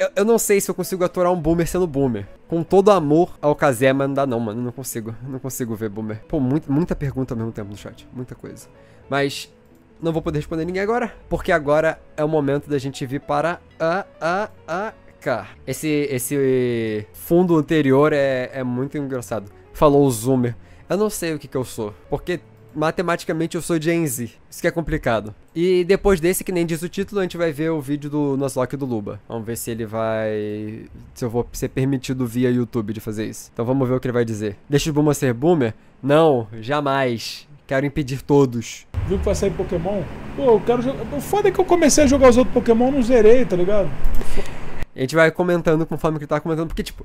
Eu, eu, não sei se eu consigo aturar um boomer sendo boomer. Com todo amor ao Kazema, não dá não, mano. Não consigo. Não consigo ver boomer. Pô, muito, muita pergunta ao mesmo tempo no chat. Muita coisa. Mas não vou poder responder ninguém agora, porque agora é o momento da gente vir para a a a k. Esse esse fundo anterior é, é muito engraçado. Falou o zoomer. Eu não sei o que que eu sou, porque matematicamente eu sou Gen Z. Isso que é complicado. E depois desse, que nem diz o título, a gente vai ver o vídeo do Nuzlocke do Luba. Vamos ver se ele vai... Se eu vou ser permitido via YouTube de fazer isso. Então vamos ver o que ele vai dizer. Deixa o Boomer ser Boomer? Não, jamais. Quero impedir todos. Viu que vai sair Pokémon? Pô, eu quero jogar... O foda é que eu comecei a jogar os outros Pokémon não zerei, tá ligado? A gente vai comentando conforme que ele tá comentando, porque, tipo...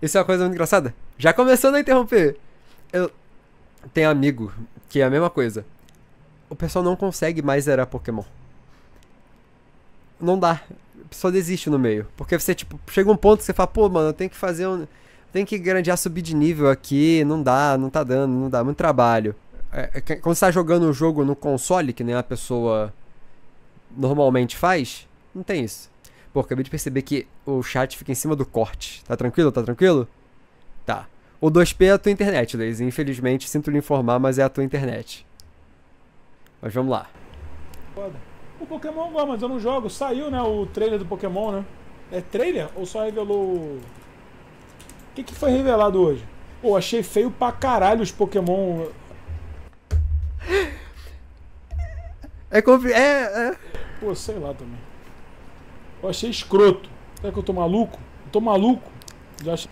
Isso é uma coisa muito engraçada. Já começando a interromper. Eu... Tem amigo que é a mesma coisa. O pessoal não consegue mais zerar Pokémon. Não dá. O pessoal desiste no meio. Porque você, tipo, chega um ponto que você fala, pô, mano, eu tenho que fazer um. Tem que grandear subir de nível aqui, não dá, não tá dando, não dá, muito trabalho. É, é quando você tá jogando o um jogo no console, que nem a pessoa normalmente faz, não tem isso. Pô, acabei de perceber que o chat fica em cima do corte. Tá tranquilo? Tá tranquilo? Tá. O 2P é a tua internet, Leis. Infelizmente, sinto lhe informar, mas é a tua internet. Mas vamos lá. O Pokémon Go, mas eu não jogo. Saiu, né, o trailer do Pokémon, né? É trailer? Ou só revelou... O que, que foi revelado hoje? Pô, oh, achei feio pra caralho os Pokémon... É, confi... é, é... Pô, sei lá também. Eu achei escroto. Será que eu tô maluco? Eu tô maluco. Já achei...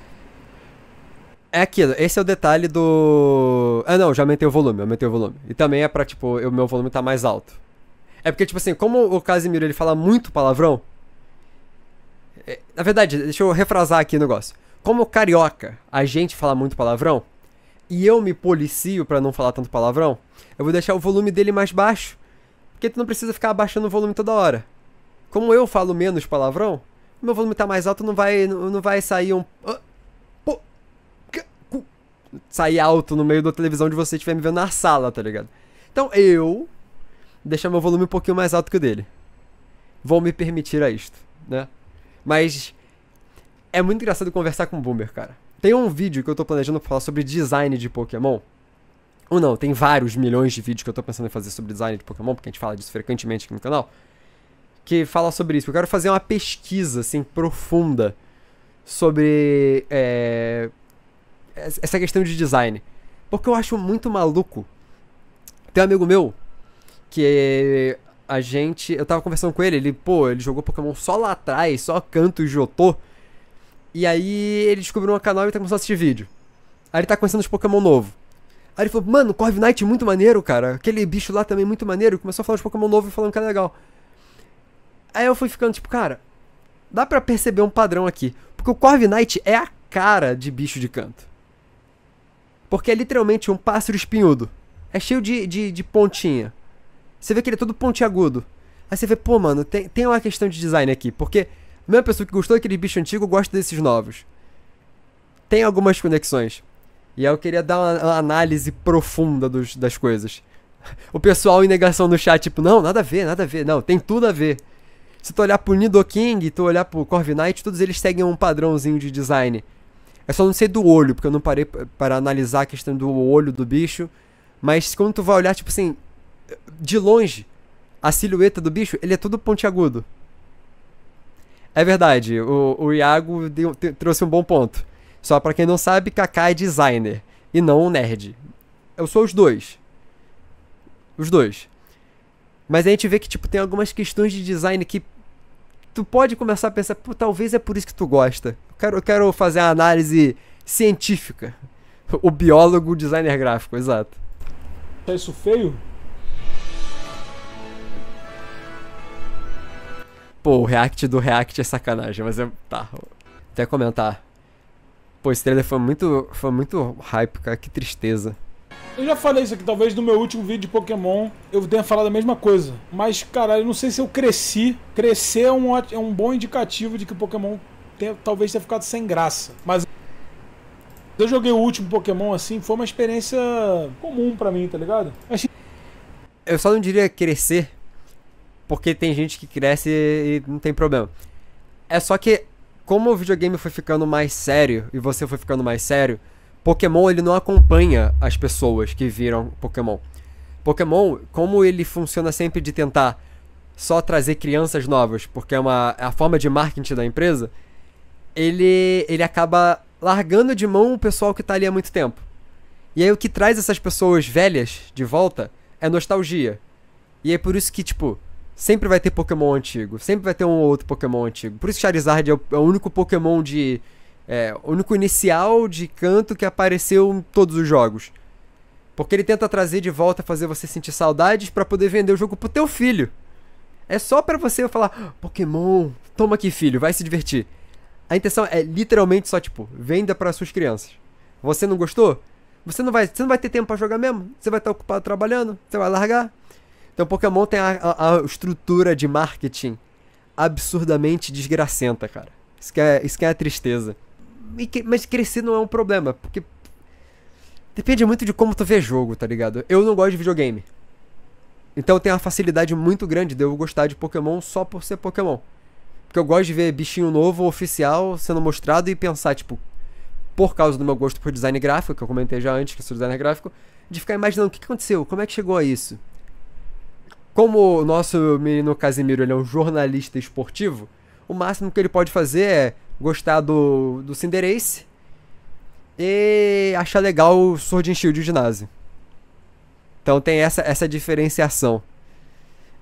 É aquilo, esse é o detalhe do. Ah, não, já aumentei o volume, aumentei o volume. E também é pra, tipo, o meu volume tá mais alto. É porque, tipo assim, como o Casimiro ele fala muito palavrão. É... Na verdade, deixa eu refrasar aqui o negócio. Como carioca, a gente fala muito palavrão, e eu me policio para não falar tanto palavrão, eu vou deixar o volume dele mais baixo. Porque tu não precisa ficar abaixando o volume toda hora. Como eu falo menos palavrão, meu volume tá mais alto, não vai, não vai sair um sair alto no meio da televisão de você estiver me vendo na sala, tá ligado? Então eu deixar meu volume um pouquinho mais alto que o dele. Vou me permitir a isto, né? Mas é muito engraçado conversar com o Boomer, cara. Tem um vídeo que eu tô planejando falar sobre design de Pokémon. Ou não, tem vários milhões de vídeos que eu tô pensando em fazer sobre design de Pokémon, porque a gente fala disso frequentemente aqui no canal. Que fala sobre isso. Eu quero fazer uma pesquisa, assim, profunda sobre é, essa questão de design. Porque eu acho muito maluco. Tem um amigo meu que a gente. Eu tava conversando com ele, ele, pô, ele jogou Pokémon só lá atrás, só canto e Jotô. E aí ele descobriu um canal e tá começando a assistir vídeo. Aí ele tá conhecendo os Pokémon novo. Aí ele falou, mano, Corv Knight é muito maneiro, cara. Aquele bicho lá também é muito maneiro. começou a falar de Pokémon novo e falando que é legal. Aí eu fui ficando tipo, cara, dá para perceber um padrão aqui. Porque o Corv Knight é a cara de bicho de canto. Porque é literalmente um pássaro espinhudo. É cheio de, de, de pontinha. Você vê que ele é todo pontiagudo. Aí você vê, pô, mano, tem, tem uma questão de design aqui. Porque a mesma pessoa que gostou daquele bicho antigo gosta desses novos. Tem algumas conexões. E aí eu queria dar uma, uma análise profunda dos, das coisas. O pessoal em negação no chat, tipo, não, nada a ver, nada a ver. Não, tem tudo a ver. Se tu olhar pro Nidoking, tu olhar pro Corviknight, todos eles seguem um padrãozinho de design. É só não ser do olho, porque eu não parei para analisar a questão do olho do bicho. Mas quando tu vai olhar, tipo assim, de longe, a silhueta do bicho, ele é todo pontiagudo. É verdade, o, o Iago deu, te, trouxe um bom ponto. Só para quem não sabe, Kaká é designer e não um nerd. Eu sou os dois. Os dois. Mas a gente vê que tipo tem algumas questões de design que tu pode começar a pensar, pô, talvez é por isso que tu gosta quero, eu quero fazer a análise científica. O biólogo, designer gráfico, exato. Tá isso feio? Pô, o React do React é sacanagem, mas é. Tá. Até comentar. Pô, esse trailer foi muito. Foi muito hype, cara. Que tristeza. Eu já falei isso aqui, talvez no meu último vídeo de Pokémon eu tenha falado a mesma coisa. Mas, cara, eu não sei se eu cresci. Crescer é um, é um bom indicativo de que o Pokémon talvez tenha ficado sem graça. Mas eu joguei o último Pokémon assim, foi uma experiência comum para mim, tá ligado? Eu só não diria crescer, porque tem gente que cresce e não tem problema. É só que como o videogame foi ficando mais sério e você foi ficando mais sério, Pokémon ele não acompanha as pessoas que viram Pokémon. Pokémon, como ele funciona sempre de tentar só trazer crianças novas, porque é uma é a forma de marketing da empresa, ele, ele acaba largando de mão o pessoal que tá ali há muito tempo. E aí o que traz essas pessoas velhas de volta é nostalgia. E é por isso que, tipo, sempre vai ter Pokémon antigo. Sempre vai ter um outro Pokémon antigo. Por isso Charizard é o, é o único Pokémon de. É, o único inicial de canto que apareceu em todos os jogos. Porque ele tenta trazer de volta, fazer você sentir saudades para poder vender o jogo pro teu filho. É só para você falar: ah, Pokémon, toma aqui, filho, vai se divertir. A intenção é literalmente só, tipo, venda para suas crianças. Você não gostou? Você não vai, você não vai ter tempo para jogar mesmo. Você vai estar ocupado trabalhando, você vai largar. Então Pokémon tem a, a, a estrutura de marketing absurdamente desgracenta, cara. Isso que é, isso que é a tristeza. Que, mas crescer não é um problema, porque depende muito de como tu vê jogo, tá ligado? Eu não gosto de videogame. Então tem uma facilidade muito grande de eu gostar de Pokémon só por ser Pokémon. Porque eu gosto de ver bichinho novo, oficial, sendo mostrado e pensar, tipo, por causa do meu gosto por design gráfico, que eu comentei já antes, que sou designer gráfico, de ficar imaginando o que aconteceu, como é que chegou a isso. Como o nosso menino Casimiro ele é um jornalista esportivo, o máximo que ele pode fazer é gostar do, do Cinderace e achar legal o Sword and Shield de ginásio. Então tem essa, essa diferenciação.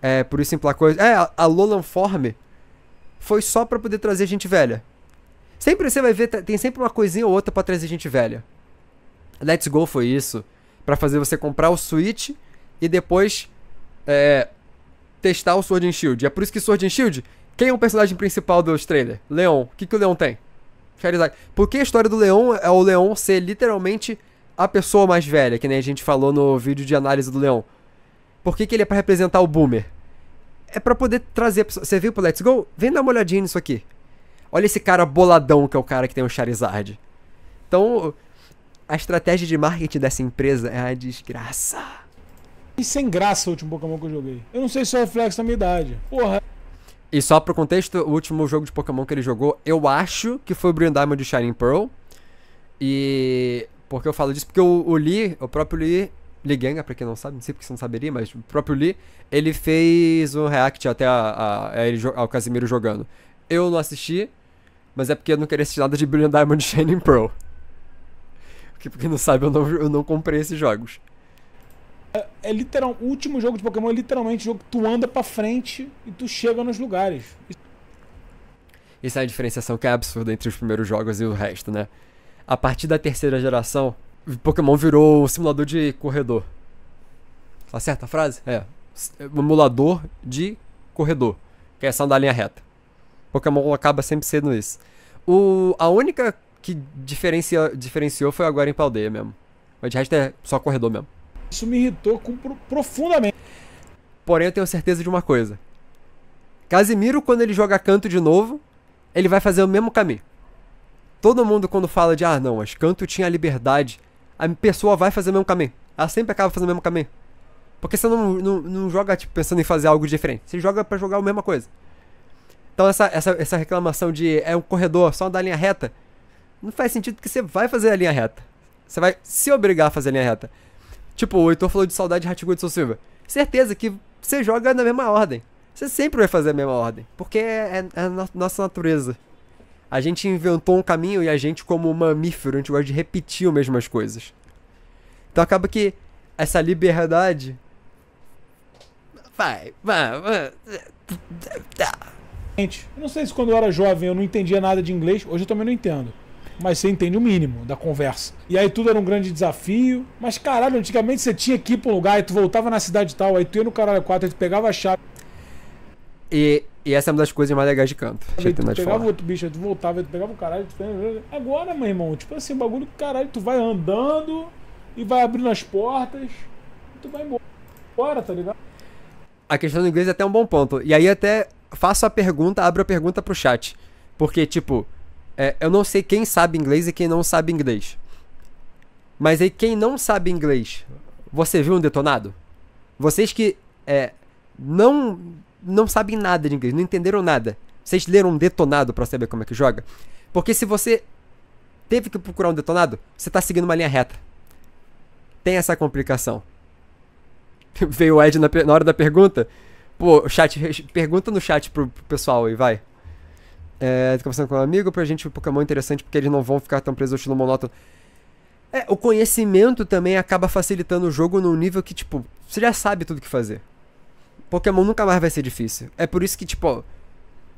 É, por isso coisa É, a, a Lolan Form foi só para poder trazer gente velha. Sempre você vai ver, tá, tem sempre uma coisinha ou outra para trazer gente velha. Let's Go foi isso. para fazer você comprar o Switch e depois é, testar o Sword and Shield. É por isso que Sword and Shield, quem é o personagem principal dos trailers? Leon. O que, que o Leon tem? Charizard. Por que a história do Leon é o Leon ser literalmente a pessoa mais velha, que nem a gente falou no vídeo de análise do Leon? Por que, que ele é para representar o Boomer? é para poder trazer. Você viu pro Let's Go? Vem dar uma olhadinha nisso aqui. Olha esse cara boladão que é o cara que tem o Charizard. Então, a estratégia de marketing dessa empresa é a desgraça. E sem graça o último Pokémon que eu joguei. Eu não sei se é reflexo da minha idade. Porra. E só pro contexto, o último jogo de Pokémon que ele jogou, eu acho que foi o Brilliant Diamond de Shining Pearl. E. Por que eu falo disso? Porque o, o Lee, o próprio Lee, Ganga, pra quem não sabe, não sei porque você não saberia, mas o próprio Lee, ele fez um react até a, a, ele, ao Casimiro jogando. Eu não assisti, mas é porque eu não queria assistir nada de Brilliant Diamond Shining Pearl. Porque, porque não sabe, eu não, eu não comprei esses jogos. É, é literal, o último jogo de Pokémon é literalmente jogo que tu anda pra frente e tu chega nos lugares. Isso é a diferenciação que é absurda entre os primeiros jogos e o resto, né? A partir da terceira geração, Pokémon virou simulador de corredor. Tá certa a frase? É. é. Emulador de corredor. Que é essa da linha reta. Pokémon acaba sempre sendo isso. O, a única que diferencia, diferenciou foi agora em Paldeia mesmo. Mas de resto é só corredor mesmo. Isso me irritou com, profundamente. Porém, eu tenho certeza de uma coisa. Casimiro, quando ele joga canto de novo, ele vai fazer o mesmo caminho. Todo mundo, quando fala de, ah, não, mas canto tinha liberdade a pessoa vai fazer o mesmo caminho. Ela sempre acaba fazendo o mesmo caminho. Porque você não, não, não joga tipo, pensando em fazer algo diferente. Você joga para jogar a mesma coisa. Então essa, essa, essa reclamação de é um corredor só da linha reta, não faz sentido porque você vai fazer a linha reta. Você vai se obrigar a fazer a linha reta. Tipo, o Heitor falou de saudade de Hachigui de Soul Silva. Certeza que você joga na mesma ordem. Você sempre vai fazer a mesma ordem. Porque é, é a nossa natureza. A gente inventou um caminho e a gente, como mamífero, a gente gosta de repetir as mesmas coisas. Então acaba que essa liberdade. Vai, vai, vai. Gente, eu não sei se quando eu era jovem eu não entendia nada de inglês, hoje eu também não entendo. Mas você entende o mínimo da conversa. E aí tudo era um grande desafio. Mas caralho, antigamente você tinha que ir pra um lugar, aí tu voltava na cidade tal, aí tu ia no caralho 4, aí tu pegava a chave. E e essa é uma das coisas mais legais de canto. Deixa tu pegava outro bicho, tu voltava, tu pegava o caralho, tu né? Agora, meu irmão, tipo assim, bagulho caralho, tu vai andando e vai abrindo as portas e tu vai embora, tá ligado? A questão do inglês é até um bom ponto. E aí até faço a pergunta, abro a pergunta pro chat. Porque, tipo, é, eu não sei quem sabe inglês e quem não sabe inglês. Mas aí quem não sabe inglês, você viu um detonado? Vocês que é, não não sabem nada de inglês, não entenderam nada. Vocês leram um detonado para saber como é que joga? Porque se você teve que procurar um detonado, você tá seguindo uma linha reta. Tem essa complicação. Veio o Ed na, na hora da pergunta. Pô, chat, pergunta no chat pro, pro pessoal aí, vai. É, conversando com um amigo pra gente o um Pokémon é interessante porque eles não vão ficar tão presos no estilo monótono. É, o conhecimento também acaba facilitando o jogo num nível que, tipo, você já sabe tudo o que fazer. Pokémon nunca mais vai ser difícil. É por isso que, tipo.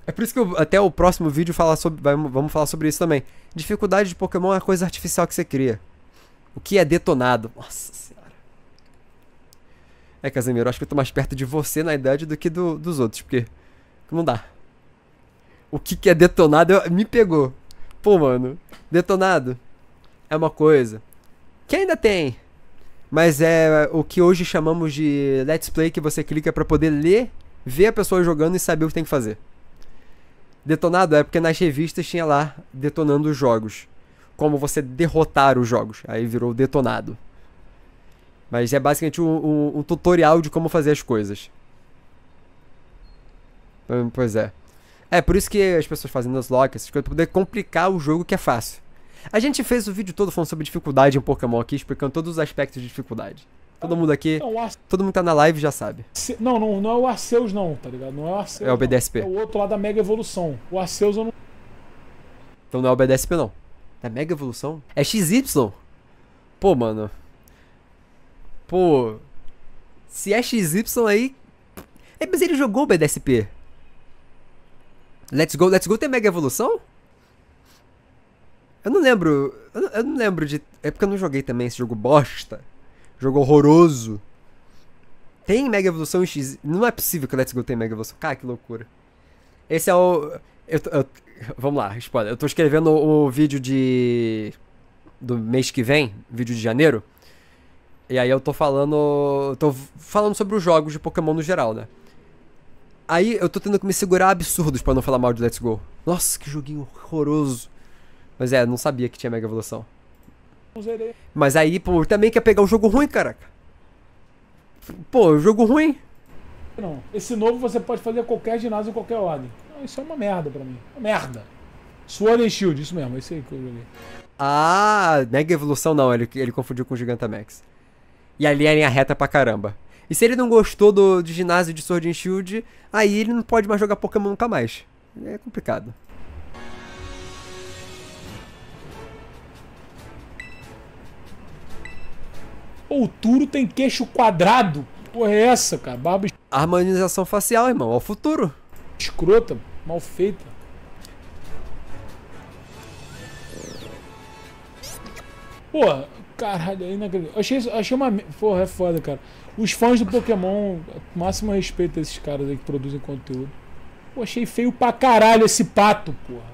é por isso que eu, até o próximo vídeo falar sobre, vamos falar sobre isso também. Dificuldade de Pokémon é a coisa artificial que você cria. O que é detonado. Nossa senhora. É, Casemiro, acho que eu tô mais perto de você na idade do que do, dos outros, porque. Não dá. O que, que é detonado eu, me pegou. Pô, mano. Detonado é uma coisa que ainda tem mas é o que hoje chamamos de let's play que você clica para poder ler, ver a pessoa jogando e saber o que tem que fazer. Detonado é porque nas revistas tinha lá detonando os jogos, como você derrotar os jogos, aí virou detonado. Mas é basicamente um, um, um tutorial de como fazer as coisas. Hum, pois é. É por isso que as pessoas fazem as lock, essas coisas, poder complicar o jogo que é fácil. A gente fez o vídeo todo falando sobre dificuldade em Pokémon aqui, explicando todos os aspectos de dificuldade. Todo mundo aqui, não, Arce... todo mundo que tá na live já sabe. Não, não, não é o Arceus não, tá ligado? Não é o Arceus. É o BDSP. Não. É o outro lá da Mega Evolução. O Arceus eu não... Então não é o BDSP não. É Mega Evolução? É XY? Pô, mano. Pô. Se é XY aí... É, mas ele jogou o BDSP. Let's Go, Let's Go tem Mega Evolução? Eu não lembro. Eu não lembro de. É porque eu não joguei também esse jogo bosta. Jogo horroroso. Tem Mega Evolução X. Não é possível que o Let's Go tem Mega Evolução. Cara, que loucura. Esse é o. Eu, eu, vamos lá, spoiler. Eu tô escrevendo o, o vídeo de. do mês que vem, vídeo de janeiro. E aí eu tô falando. tô falando sobre os jogos de Pokémon no geral, né? Aí eu tô tendo que me segurar absurdos para não falar mal de Let's Go. Nossa, que joguinho horroroso. Mas é, não sabia que tinha mega evolução. Mas aí, pô, também quer pegar o um jogo ruim, caraca. Pô, jogo ruim. Não. Esse novo você pode fazer qualquer ginásio em qualquer ordem. Não, isso é uma merda pra mim. merda. Sword and Shield, isso mesmo, esse aí que eu joguei. Ah, Mega Evolução não, ele, ele confundiu com o Gigantamax. E ali é linha reta pra caramba. E se ele não gostou do, do ginásio de Sword and Shield, aí ele não pode mais jogar Pokémon nunca mais. É complicado. o Turo tem queixo quadrado. Porra, é essa, cara? Barba Harmonização facial, irmão. É o futuro. Escrota, mal feita. Porra, caralho, é Achei, achei uma. Porra, é foda, cara. Os fãs do Pokémon, máximo respeito a esses caras aí que produzem conteúdo. Pô, achei feio pra caralho esse pato, porra.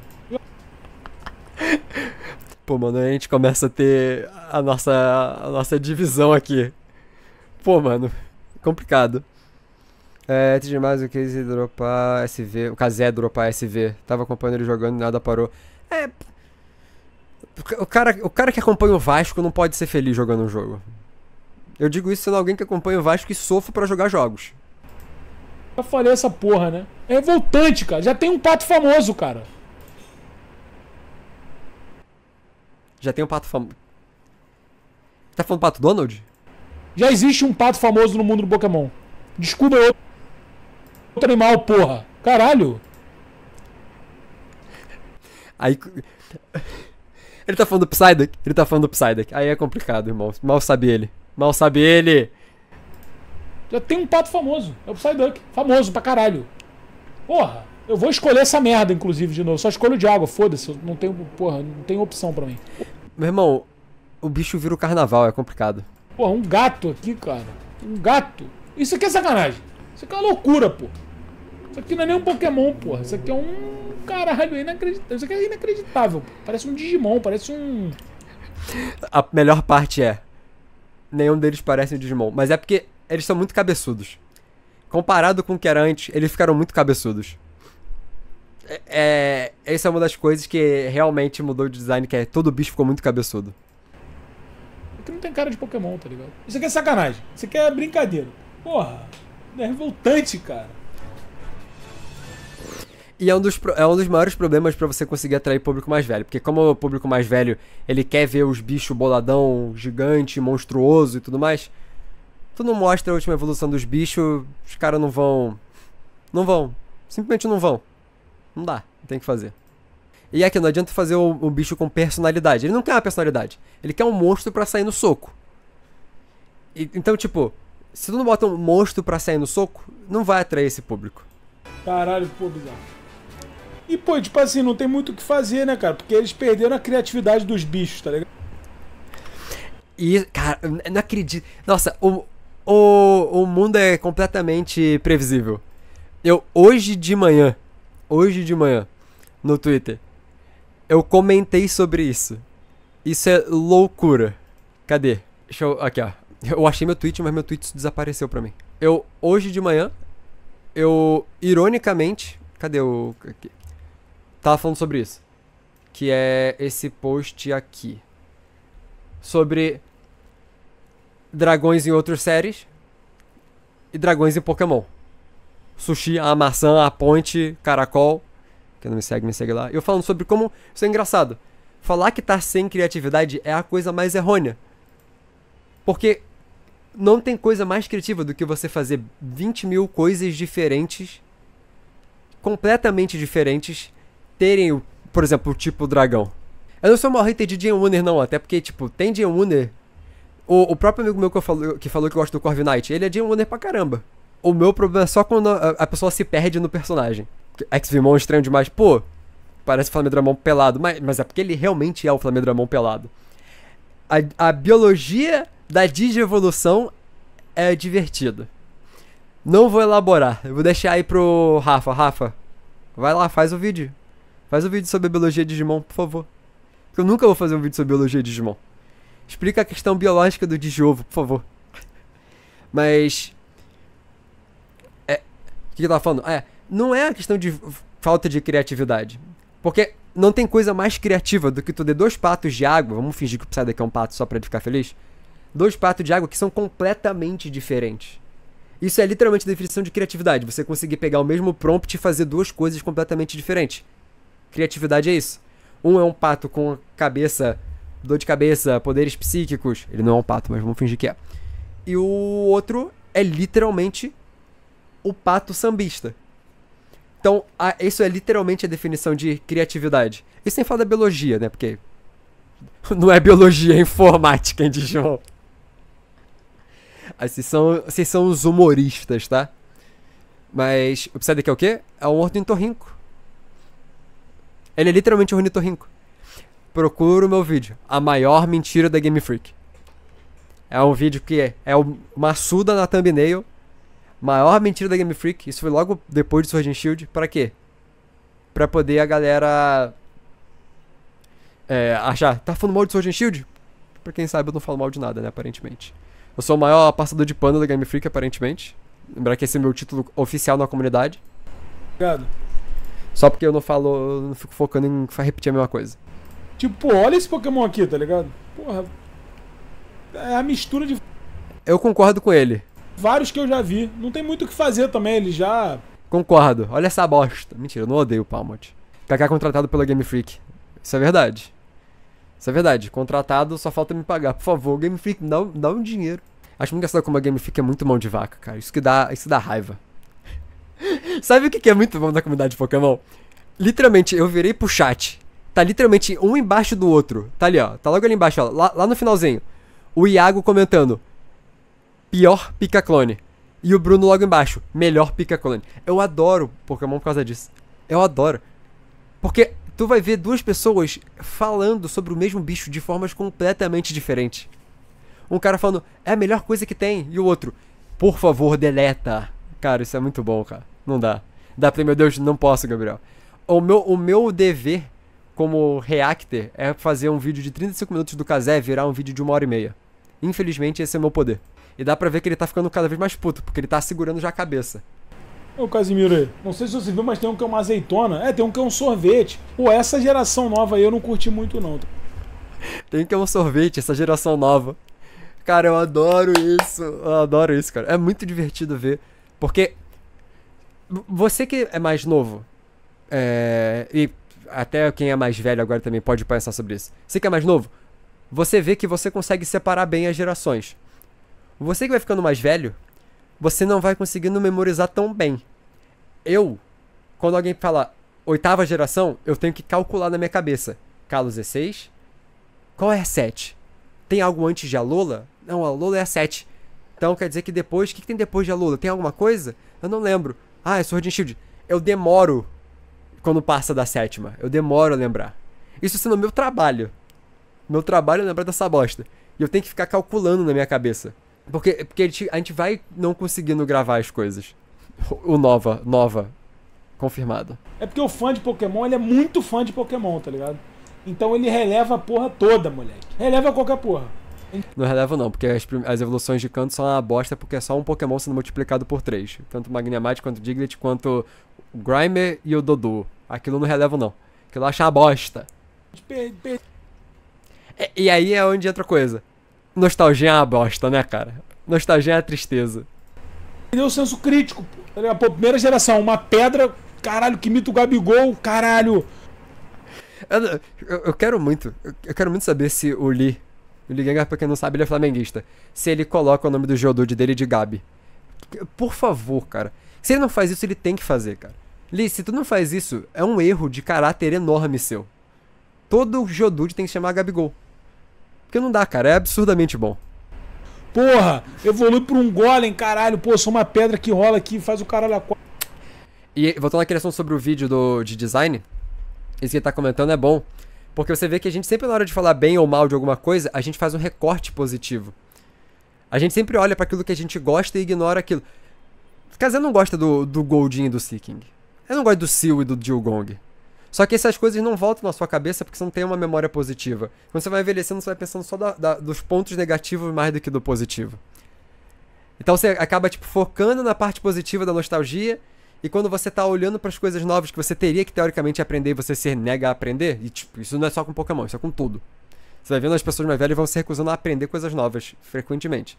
Pô, mano, a gente começa a ter a nossa, a nossa divisão aqui. Pô, mano, complicado. É, antes de mais, o Case dropar SV. O Kazé dropar SV. Tava acompanhando ele jogando e nada parou. É. O cara, o cara que acompanha o Vasco não pode ser feliz jogando um jogo. Eu digo isso sendo alguém que acompanha o Vasco e sofre para jogar jogos. Já falei essa porra, né? É revoltante, cara. Já tem um pato famoso, cara. Já tem um pato famoso. Tá falando pato Donald? Já existe um pato famoso no mundo do Pokémon. Descubra outro, outro animal, porra. Caralho. Aí. Ele tá falando do Psyduck? Ele tá falando do Psyduck. Aí é complicado, irmão. Mal sabe ele. Mal sabe ele. Já tem um pato famoso. É o Psyduck. Famoso pra caralho. Porra. Eu vou escolher essa merda, inclusive, de novo. Só escolho de água, foda-se. Não tenho, porra, não tem opção pra mim. Meu irmão, o bicho vira o carnaval, é complicado. Pô, um gato aqui, cara. Um gato. Isso aqui é sacanagem. Isso aqui é uma loucura, pô. Isso aqui não é nem um Pokémon, pô. Isso aqui é um caralho inacreditável. Isso aqui é inacreditável. Pô. Parece um Digimon, parece um. A melhor parte é. Nenhum deles parece um Digimon. Mas é porque eles são muito cabeçudos. Comparado com o que era antes, eles ficaram muito cabeçudos. É, é, essa é uma das coisas que realmente mudou de design, que é todo bicho ficou muito cabeçudo. Aqui não tem cara de Pokémon, tá ligado? Isso aqui é sacanagem. Isso aqui é brincadeira. Porra, é revoltante, cara. E é um dos, é um dos maiores problemas para você conseguir atrair público mais velho. Porque como o público mais velho, ele quer ver os bichos boladão, gigante, monstruoso e tudo mais. Tu não mostra a última evolução dos bichos, os caras não vão... Não vão. Simplesmente não vão. Não dá, tem que fazer. E aqui, é não adianta fazer o, o bicho com personalidade. Ele não quer uma personalidade. Ele quer um monstro para sair no soco. E, então, tipo, se tu não bota um monstro pra sair no soco, não vai atrair esse público. Caralho, pô, bizarro. E, pô, tipo assim, não tem muito o que fazer, né, cara? Porque eles perderam a criatividade dos bichos, tá ligado? E, cara, eu não acredito. Nossa, o, o, o mundo é completamente previsível. Eu, hoje de manhã, hoje de manhã no Twitter. Eu comentei sobre isso. Isso é loucura. Cadê? Deixa eu. Aqui, ó. Eu achei meu tweet, mas meu tweet desapareceu pra mim. Eu, hoje de manhã, eu, ironicamente. Cadê o. Aqui? Tava falando sobre isso. Que é esse post aqui. Sobre. Dragões em outras séries. E dragões em Pokémon. Sushi, a maçã, a ponte, caracol. Quem não me segue, me segue lá. Eu falando sobre como. Isso é engraçado. Falar que tá sem criatividade é a coisa mais errônea. Porque não tem coisa mais criativa do que você fazer 20 mil coisas diferentes, completamente diferentes, terem, por exemplo, o tipo dragão. Eu não sou uma hater de Jane Wooner, não, até porque, tipo, tem Jane Wooner. O, o próprio amigo meu que, eu falo, que falou que gosta do Corviknight, ele é Jane Wooner pra caramba o meu problema é só quando a, pessoa se perde no personagem. X-Vimon é estranho demais. Pô, parece o Flamedramon pelado. Mas, mas é porque ele realmente é o Flamedramon pelado. A, a biologia da digievolução é divertida. Não vou elaborar. Eu vou deixar aí pro Rafa. Rafa, vai lá, faz o vídeo. Faz o vídeo sobre a biologia de Digimon, por favor. Porque eu nunca vou fazer um vídeo sobre a biologia de Digimon. Explica a questão biológica do Digiovo, por favor. Mas que eu tava falando? É, não é questão de falta de criatividade. Porque não tem coisa mais criativa do que tu dê dois patos de água. Vamos fingir que o Psyduck é um pato só pra ele ficar feliz. Dois patos de água que são completamente diferentes. Isso é literalmente a definição de criatividade. Você conseguir pegar o mesmo prompt e fazer duas coisas completamente diferentes. Criatividade é isso. Um é um pato com cabeça, dor de cabeça, poderes psíquicos. Ele não é um pato, mas vamos fingir que é. E o outro é literalmente o pato sambista. Então, a, isso é literalmente a definição de criatividade. E sem falar da biologia, né? Porque não é biologia, é informática, hein, Dijon? Ah, vocês são, vocês são os humoristas, tá? Mas o Psyduck é o quê? É um ornitorrinco. Ele é literalmente um ornitorrinco. Procura o meu vídeo. A maior mentira da Game Freak. É um vídeo que é, é assuda na thumbnail Maior mentira da Game Freak. Isso foi logo depois de Surgeon and Shield. Pra quê? Pra poder a galera. É, achar. Tá falando mal de Surgeon and Shield? Pra quem sabe, eu não falo mal de nada, né? Aparentemente. Eu sou o maior passador de pano da Game Freak, aparentemente. Lembrar que esse é meu título oficial na comunidade. Obrigado. Só porque eu não falo. Eu não fico focando em repetir a mesma coisa. Tipo, olha esse Pokémon aqui, tá ligado? Porra. É a mistura de. Eu concordo com ele vários que eu já vi. Não tem muito o que fazer também, ele já. Concordo. Olha essa bosta. Mentira, eu não odeio o Palmot. Kaká é contratado pela Game Freak. Isso é verdade. Isso é verdade. Contratado, só falta me pagar. Por favor, Game Freak, dá, dá um dinheiro. Acho muito engraçado como a Game Freak é muito mão de vaca, cara. Isso que dá, isso dá raiva. Sabe o que é muito bom na comunidade de Pokémon? Literalmente, eu virei pro chat. Tá literalmente um embaixo do outro. Tá ali, ó. Tá logo ali embaixo, ó. Lá, lá no finalzinho. O Iago comentando pior pica clone. E o Bruno logo embaixo, melhor pica clone. Eu adoro Pokémon por causa disso. Eu adoro. Porque tu vai ver duas pessoas falando sobre o mesmo bicho de formas completamente diferentes. Um cara falando, é a melhor coisa que tem. E o outro, por favor, deleta. Cara, isso é muito bom, cara. Não dá. Dá pra, meu Deus, não posso, Gabriel. O meu, o meu dever como reactor é fazer um vídeo de 35 minutos do Kazé virar um vídeo de uma hora e meia. Infelizmente, esse é o meu poder. E dá pra ver que ele tá ficando cada vez mais puto, porque ele tá segurando já a cabeça. Ô Casimiro aí, não sei se você viu, mas tem um que é uma azeitona. É, tem um que é um sorvete. Pô, essa geração nova aí eu não curti muito, não. tem um que é um sorvete, essa geração nova. Cara, eu adoro isso. Eu adoro isso, cara. É muito divertido ver. Porque você que é mais novo, é, e até quem é mais velho agora também pode pensar sobre isso. Você que é mais novo, você vê que você consegue separar bem as gerações. Você que vai ficando mais velho, você não vai conseguindo memorizar tão bem. Eu, quando alguém fala oitava geração, eu tenho que calcular na minha cabeça. Carlos é 6? Qual é a 7? Tem algo antes de a Lola? Não, a Lola é a 7. Então quer dizer que depois. O que, que, tem depois de a Lola? Tem alguma coisa? Eu não lembro. Ah, é Sword and Shield. Eu demoro quando passa da sétima. Eu demoro a lembrar. Isso sendo meu trabalho. Meu trabalho é lembrar dessa bosta. E eu tenho que ficar calculando na minha cabeça. Porque, porque a, gente, a gente vai não conseguindo gravar as coisas. O Nova, Nova. Confirmado. É porque o fã de Pokémon, ele é muito fã de Pokémon, tá ligado? Então ele releva a porra toda, moleque. Releva qualquer porra. Não releva não, porque as, as evoluções de canto são uma bosta, porque é só um Pokémon sendo multiplicado por três Tanto o Magnemite, quanto o Diglett, quanto o Grimer e o Dodô Aquilo não releva não. Aquilo acha a bosta. e aí é onde entra a coisa nostalgia é uma bosta, né, cara? Nostalgia é a tristeza. Deu é senso crítico, é, pô. primeira geração, uma pedra, caralho, que mito Gabigol, caralho. Eu, eu, eu, quero muito, eu quero muito saber se o Lee, o Lee Gagar, pra quem não sabe, ele é flamenguista, se ele coloca o nome do Geodude dele de Gabi. Por favor, cara. Se ele não faz isso, ele tem que fazer, cara. Lee, se tu não faz isso, é um erro de caráter enorme seu. Todo Geodude tem que chamar Gabigol. Porque não dá, cara. É absurdamente bom. Porra, evolui pra um golem, caralho. Pô, sou uma pedra que rola aqui e faz o caralho a E voltando à questão sobre o vídeo do, de design, isso que ele tá comentando é bom. Porque você vê que a gente sempre, na hora de falar bem ou mal de alguma coisa, a gente faz um recorte positivo. A gente sempre olha para aquilo que a gente gosta e ignora aquilo. Caso eu não gosta do, do Goldin e do Seeking. Eu não gosto do Seal e do Gong. Só que essas coisas não voltam na sua cabeça porque você não tem uma memória positiva. Quando você vai envelhecendo, você vai pensando só da, da, dos pontos negativos mais do que do positivo. Então você acaba tipo focando na parte positiva da nostalgia e quando você tá olhando para as coisas novas que você teria que teoricamente aprender e você se nega a aprender, e tipo, isso não é só com Pokémon, isso é com tudo. Você vai vendo as pessoas mais velhas vão se recusando a aprender coisas novas frequentemente.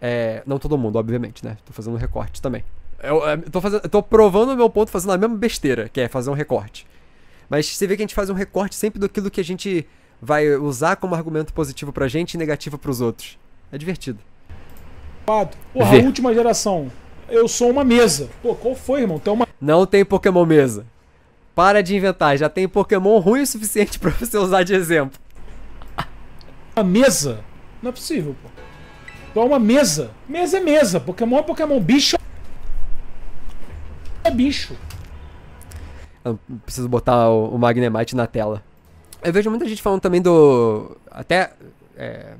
É, não todo mundo, obviamente, né? Tô fazendo um recorte também. Eu, eu, é, tô, fazendo, eu tô provando o meu ponto fazendo a mesma besteira, que é fazer um recorte. Mas você vê que a gente faz um recorte sempre do que a gente vai usar como argumento positivo pra gente e negativo pros outros. É divertido. Porra, Vê. a última geração. Eu sou uma mesa. Pô, qual foi, irmão? Tem uma... Não tem Pokémon mesa. Para de inventar, já tem Pokémon ruim o suficiente para você usar de exemplo. A mesa? Não é possível, pô. Tu então é uma mesa. Mesa é mesa. Pokémon é Pokémon. Bicho é bicho. Eu preciso botar o, o Magnemite na tela. Eu vejo muita gente falando também do. Até. É,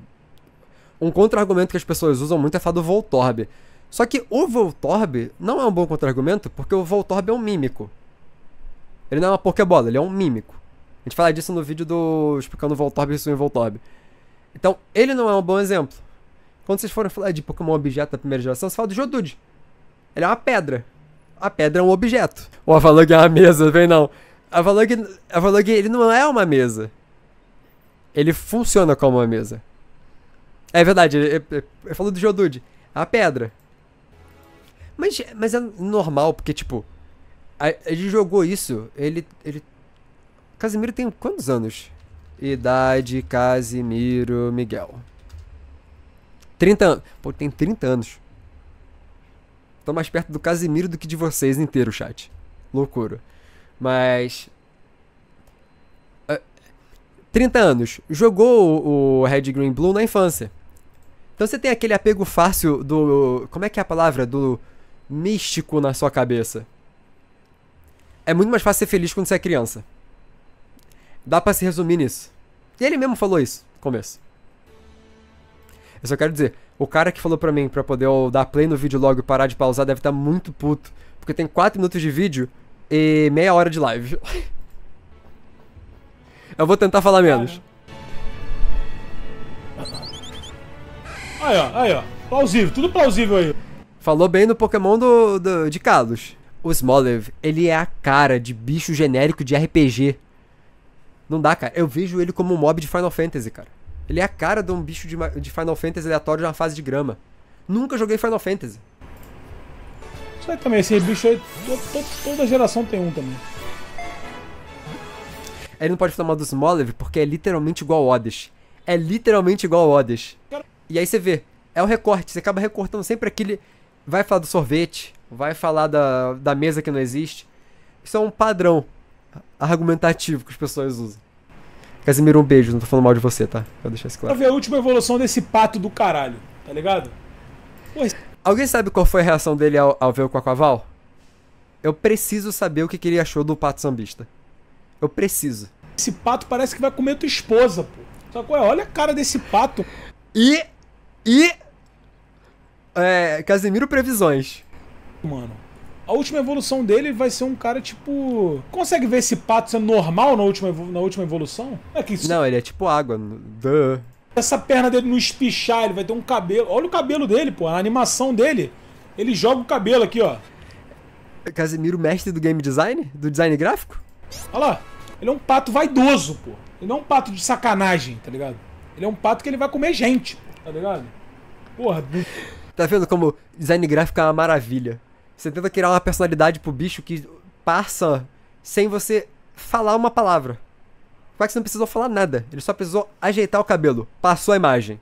um contra-argumento que as pessoas usam muito é falar do Voltorb. Só que o Voltorb não é um bom contra-argumento porque o Voltorb é um mímico. Ele não é uma Pokébola, ele é um mímico. A gente fala disso no vídeo do. explicando o Voltorb e o Voltorb. Então, ele não é um bom exemplo. Quando vocês forem falar de Pokémon objeto da primeira geração, você fala do Jodude. Ele é uma pedra a pedra é um objeto. O Avalog é uma mesa, vem não. Avalog, Avalog, ele não é uma mesa. Ele funciona como uma mesa. É verdade, ele falou do Geodude. A pedra. Mas, mas é normal, porque, tipo, a ele jogou isso, ele, ele... Casimiro tem quantos anos? Idade, Casimiro, Miguel. 30 anos. Pô, tem 30 anos. Tô mais perto do Casimiro do que de vocês inteiro, chat. Loucura. Mas. 30 eh, anos. Jogou o Red Green Blue na infância. Então você tem aquele apego fácil do. Como é que é a palavra? Do místico na sua cabeça. É muito mais fácil ser feliz quando você é criança. Dá para se resumir nisso. E ele mesmo falou isso no começo. Eu só quero dizer, o cara que falou pra mim pra poder dar play no vídeo logo e parar de pausar deve estar tá muito puto. Porque tem 4 minutos de vídeo e meia hora de live. eu vou tentar falar menos. Aí, ó, aí, ó. Plausível, tudo plausível aí. Falou bem no Pokémon do, do de Carlos. O Smoliv ele é a cara de bicho genérico de RPG. Não dá, cara. Eu vejo ele como um mob de Final Fantasy, cara. Ele é a cara de um bicho de, de Final Fantasy aleatório de uma fase de grama. Nunca joguei Final Fantasy. Isso aí também, esse bicho aí, toda, toda geração tem um também. Ele não pode tomar do Smolev porque é literalmente igual ao Oddish. É literalmente igual ao Oddish. E aí você vê, é o recorte, você acaba recortando sempre aquele. Vai falar do sorvete, vai falar da, da mesa que não existe. Isso é um padrão argumentativo que as pessoas usam. Casimiro, um beijo, não tô falando mal de você, tá? Vou deixar isso claro. Pra ver a última evolução desse pato do caralho, tá ligado? Alguém sabe qual foi a reação dele ao, ao ver o Quacaval? Eu preciso saber o que, que ele achou do pato sambista. Eu preciso. Esse pato parece que vai comer tua esposa, pô. Sacou? Olha a cara desse pato. E. E. É, Casimiro Previsões. Mano a última evolução dele vai ser um cara tipo. Consegue ver esse pato sendo normal na última, na última evolução? É que isso... Não, ele é tipo água. Duh. Essa perna dele não espichar, ele vai ter um cabelo. Olha o cabelo dele, pô. A animação dele. Ele joga o cabelo aqui, ó. Casimiro, mestre do game design? Do design gráfico? Olha lá. Ele é um pato vaidoso, pô. Ele não é um pato de sacanagem, tá ligado? Ele é um pato que ele vai comer gente, tá ligado? Porra. Tá vendo como design gráfico é uma maravilha? Você tenta criar uma personalidade pro bicho que passa sem você falar uma palavra. É que você não precisou falar nada. Ele só precisou ajeitar o cabelo. Passou a imagem.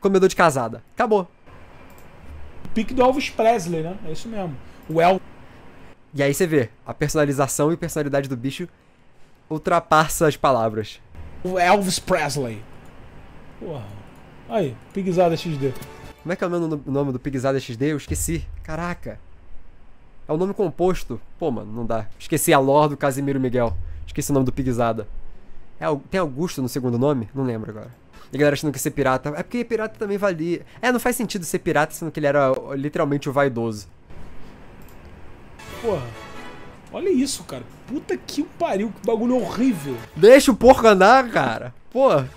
Comedor de casada. Acabou. Pique do Elvis Presley, né? É isso mesmo. O El. E aí você vê, a personalização e personalidade do bicho ultrapassa as palavras. O Elvis Presley. Porra. Aí, Pigzada XD. Como é que é o nome do, nome do Pigzada XD? Eu esqueci. Caraca. É o nome composto. Pô, mano, não dá. Esqueci a lore do Casimiro Miguel. Esqueci o nome do Pigzada. É, tem Augusto no segundo nome? Não lembro agora. E a galera achando que ser pirata. É porque pirata também valia. É, não faz sentido ser pirata, sendo que ele era literalmente o vaidoso. Porra. Olha isso, cara. Puta que pariu, que bagulho horrível. Deixa o porco andar, cara. Porra.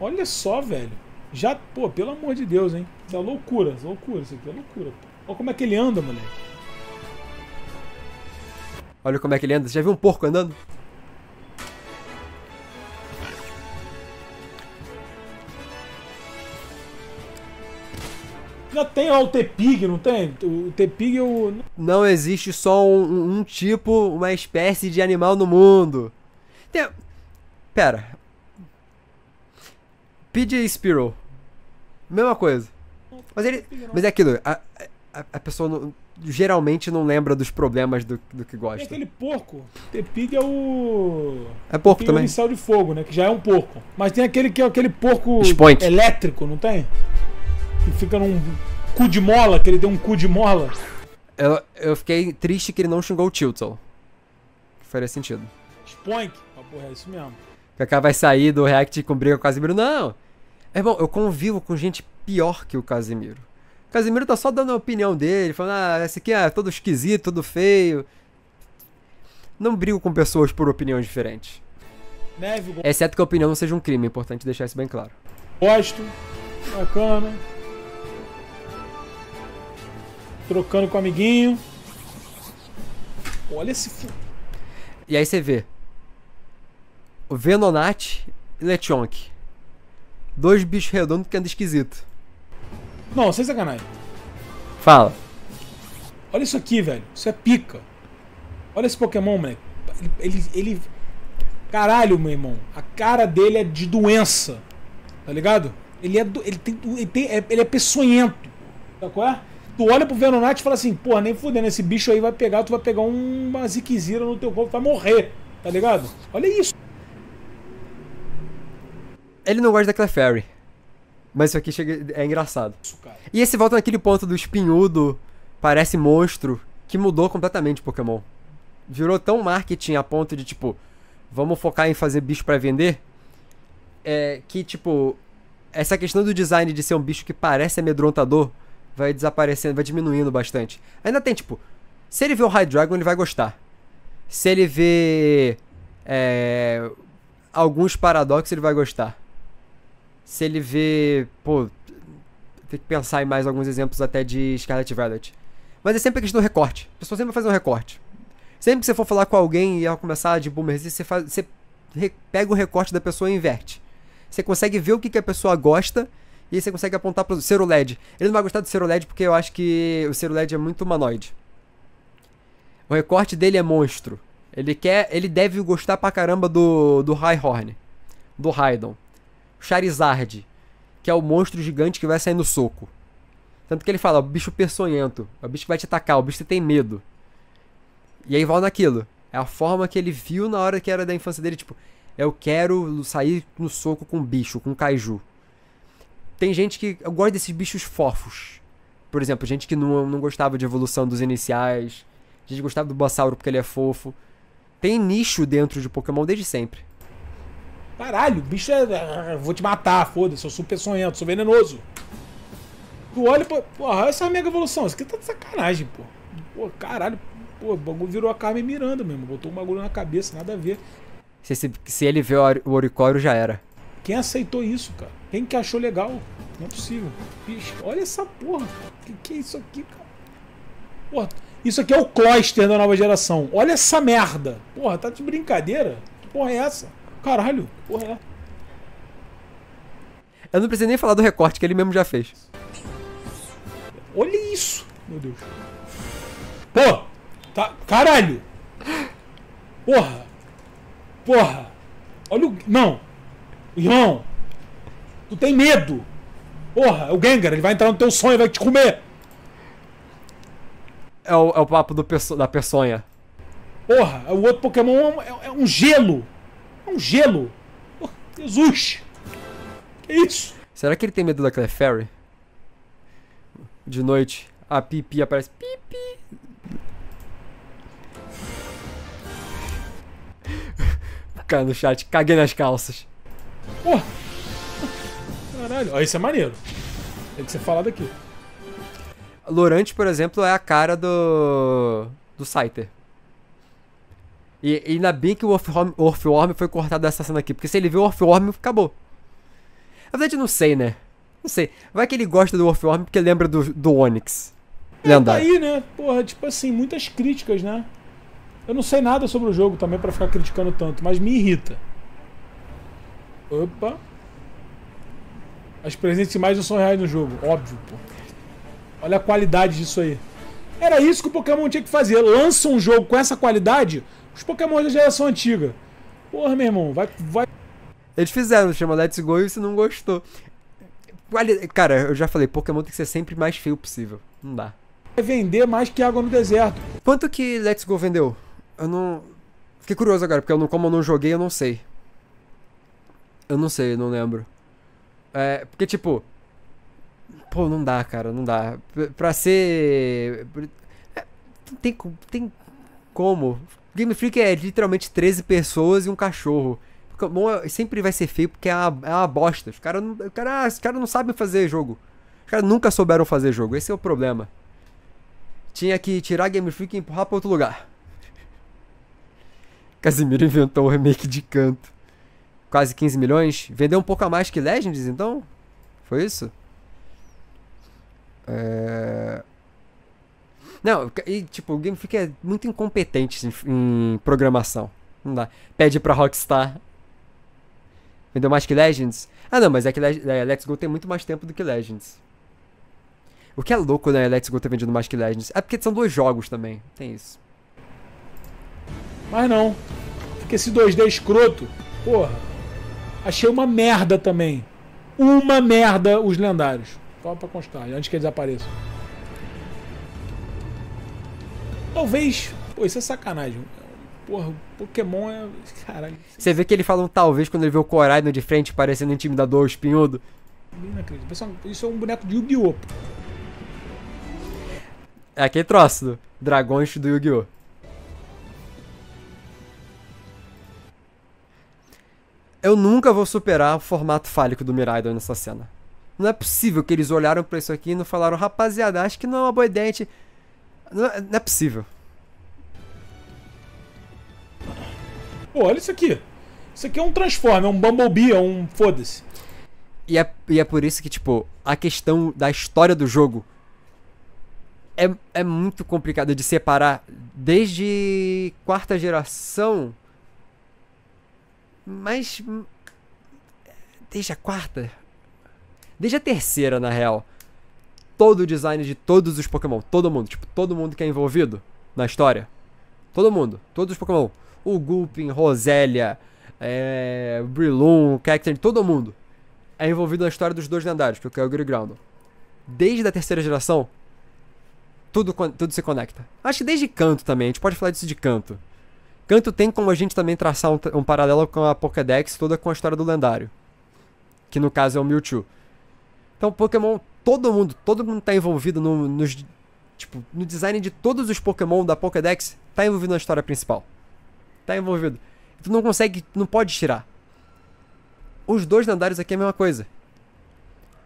Olha só, velho. Já, pô, pelo amor de Deus, hein. É loucura, loucura isso aqui, é loucura. Pô. Olha como é que ele anda, moleque. Olha como é que ele anda. Você já viu um porco andando? Já tem o T-Pig, não tem? O T-Pig é o. Não existe só um, um, tipo, uma espécie de animal no mundo. Tem. Pera. PJ Spiro. Mesma coisa. Mas ele. Mas é aquilo. A, a, a pessoa não geralmente não lembra dos problemas do, do que gosta. E aquele porco, Tepig é o. É porco também. É o de fogo, né? Que já é um porco. Mas tem aquele que é aquele porco Spoink. elétrico, não tem? Que fica num cu de mola, que ele deu um cu de mola. Eu, eu fiquei triste que ele não xingou o Tilton. faria sentido. Spoink. Ah, porra, é isso mesmo. Kaká vai sair do React com briga com o Casimiro. Não! É bom, eu convivo com gente pior que o Casimiro. Casimiro tá só dando a opinião dele, falando, ah, esse aqui é todo esquisito, todo feio. Não brigo com pessoas por opiniões diferentes. Neve, Exceto que a opinião não seja um crime, é importante deixar isso bem claro. Gosto, bacana. Trocando com o amiguinho. Olha esse. E aí você vê. O Venonat e Lechonk. Dois bichos redondos que andam esquisito. Não, sem sacanagem. Fala. Olha isso aqui, velho. Isso é pica. Olha esse Pokémon, moleque. Ele, ele, ele, Caralho, meu irmão. A cara dele é de doença. Tá ligado? Ele é, do... ele tem, ele tem, é, ele é peçonhento. Tá qual é? Tu olha pro Venonat e fala assim, porra, nem fudendo, esse bicho aí vai pegar, tu vai pegar uma ziquezira no teu corpo, vai morrer. Tá ligado? Olha isso. Ele não gosta da Clefairy. Mas isso aqui chega... é engraçado. Isso, e esse volta naquele ponto do espinhudo, parece monstro, que mudou completamente o Pokémon. Virou tão marketing a ponto de, tipo, vamos focar em fazer bicho para vender? É, que, tipo, essa questão do design de ser um bicho que parece amedrontador vai desaparecendo, vai diminuindo bastante. Ainda tem, tipo, se ele vê o Dragon, ele vai gostar. Se ele vê. É, alguns paradoxos, ele vai gostar se ele vê. Pô, tem que pensar em mais alguns exemplos até de Scarlet Violet. Mas é sempre a questão do recorte. A pessoa sempre vai fazer um recorte. Sempre que você for falar com alguém e ela começar de boomer, você, faz, você pega o recorte da pessoa e inverte. Você consegue ver o que, que a pessoa gosta e aí você consegue apontar para o Cero LED. Ele não vai gostar do Ciro LED porque eu acho que o Ciro LED é muito humanoide. O recorte dele é monstro. Ele quer, ele deve gostar pra caramba do do High Horn, do Raidon. Charizard, que é o monstro gigante que vai sair no soco. Tanto que ele fala, o bicho peçonhento, o bicho que vai te atacar, o bicho que tem medo. E aí volta naquilo. É a forma que ele viu na hora que era da infância dele, tipo, eu quero sair no soco com bicho, com kaiju. Tem gente que gosta desses bichos fofos. Por exemplo, gente que não, não gostava de evolução dos iniciais, gente que gostava do Bossauro porque ele é fofo. Tem nicho dentro de Pokémon desde sempre. Caralho, bicho é, é, é. Vou te matar, foda-se, sou super sonhento, sou venenoso. Tu olha, pô, porra, olha essa mega é evolução. Isso aqui tá de sacanagem, pô. Pô, caralho, pô, o bagulho virou a Carmen Miranda mesmo. Botou um bagulho na cabeça, nada a ver. Se, se, se ele vê o Oricório, já era. Quem aceitou isso, cara? Quem que achou legal? Não é possível. Bicho, olha essa porra. Que que é isso aqui, cara? Porra, isso aqui é o cluster da nova geração. Olha essa merda. Porra, tá de brincadeira? Que porra é essa? Caralho, porra é. Eu não preciso nem falar do recorte que ele mesmo já fez. Olha isso! Meu Deus. Pô! Tá, caralho! Porra! Porra! Olha o. Não! Irmão! Tu tem medo! Porra, é o Gengar, ele vai entrar no teu sonho e vai te comer! É o, é o papo do perso da peçonha. Porra, é o outro Pokémon é, é um gelo! É um gelo. Oh, Jesus! Que isso? Será que ele tem medo da Clefairy? De noite, a pipi aparece. Pipi! cara no chat, caguei nas calças. Porra! Caralho, ó, isso é maneiro. Tem que ser falado aqui. Lorante, por exemplo, é a cara do. do Scyther. E, ainda bem que o Earthworm foi cortado dessa cena aqui, porque se ele vê o Earthworm, acabou. Na verdade, não sei, né? Não sei. Vai que ele gosta do Earthworm porque lembra do, do Onix. É, tá Lendário. Tá aí, né? Porra, tipo assim, muitas críticas, né? Eu não sei nada sobre o jogo também para ficar criticando tanto, mas me irrita. Opa. As presentes mais não são reais no jogo, óbvio, pô. Olha a qualidade disso aí. Era isso que o Pokémon tinha que fazer. Lança um jogo com essa qualidade, os Pokémon da geração antiga. Porra, meu irmão, vai. vai... Eles fizeram, chama Let's Go e você não gostou. Cara, eu já falei, Pokémon tem que ser sempre mais feio possível. Não dá. Vai vender mais que água no deserto. Quanto que Let's Go vendeu? Eu não. Fiquei curioso agora, porque eu não, como eu não joguei, eu não sei. Eu não sei, eu não lembro. É, porque, tipo. Pô, não dá, cara, não dá. Pra ser. É, tem, tem como Game Freak é literalmente 13 pessoas e um cachorro. Pokémon sempre vai ser feio porque é uma, é uma bosta. Os caras não, cara, cara não sabem fazer jogo. Os caras nunca souberam fazer jogo. Esse é o problema. Tinha que tirar Game Freak e empurrar pra outro lugar. Casimiro inventou o remake de canto. Quase 15 milhões. Vendeu um pouco a mais que Legends, então? Foi isso? É... Não, e tipo, o Game Freak é muito incompetente em, em programação. Não dá. Pede pra Rockstar. Vendeu mais que Legends? Ah não, mas é que Le é, Let's Go tem muito mais tempo do que Legends. O que é louco, né? Let's Go ter tá vendido mais que Legends. É porque são dois jogos também. Tem isso. Mas não. Porque esse 2D escroto, porra. Achei uma merda também. Uma merda os lendários. Só pra constar, antes que eles apareçam. Talvez. Pô, isso é sacanagem. Porra, Pokémon é. Caralho. Você vê que ele fala um talvez quando ele vê o Coraino de frente parecendo intimidador espinhudo? Inacreditável. Pessoal, é isso é um boneco de Yu-Gi-Oh! É aquele troço do Dragões do Yu-Gi-Oh! Eu nunca vou superar o formato fálico do Miraidon nessa cena. Não é possível que eles olharam para isso aqui e não falaram, rapaziada, acho que não é uma boa ideia. A gente não, é, não é possível. Pô, olha isso aqui. Isso aqui é um Transform, é um Bumblebee, é um foda-se. E é, e é por isso que, tipo, a questão da história do jogo é, é muito complicada de separar desde quarta geração. Mas. Hum, desde a quarta? Desde a terceira, na real todo o design de todos os Pokémon. Todo mundo. Tipo, todo mundo que é envolvido na história. Todo mundo. Todos os Pokémon. O Gulpin, Rosélia, é, Breloom, Cacturne, todo mundo é envolvido na história dos dois lendários, porque é o Ground, Desde a terceira geração, tudo, tudo se conecta. Acho que desde canto também, a gente pode falar disso de canto. Canto tem como a gente também traçar um, um paralelo com a Pokédex toda com a história do lendário. Que no caso é o Mewtwo. Então Pokémon todo mundo, todo mundo tá envolvido no, nos, tipo, no design de todos os Pokémon da Pokédex, tá envolvido na história principal. Tá envolvido. Tu não consegue, não pode tirar. Os dois lendários aqui é a mesma coisa.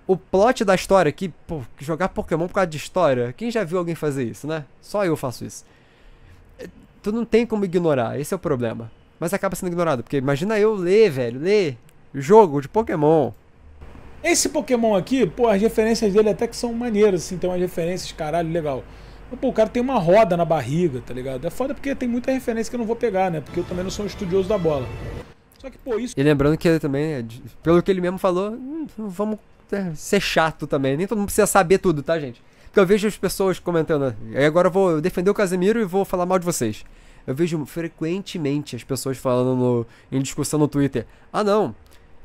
O plot da história aqui, pô, jogar Pokémon por causa de história, quem já viu alguém fazer isso, né? Só eu faço isso. É, tu não tem como ignorar, esse é o problema. Mas acaba sendo ignorado, porque imagina eu ler, velho, ler jogo de Pokémon esse Pokémon aqui, pô, as referências dele até que são maneiras, assim, tem umas referências, caralho, legal. Mas, pô, o cara tem uma roda na barriga, tá ligado? É foda porque tem muita referência que eu não vou pegar, né? Porque eu também não sou um estudioso da bola. Só que, pô, isso. E lembrando que ele também, é pelo que ele mesmo falou, hum, vamos é, ser chato também. Nem todo mundo precisa saber tudo, tá, gente? Porque eu vejo as pessoas comentando. Aí agora eu vou defender o Casemiro e vou falar mal de vocês. Eu vejo frequentemente as pessoas falando no, em discussão no Twitter. Ah, não,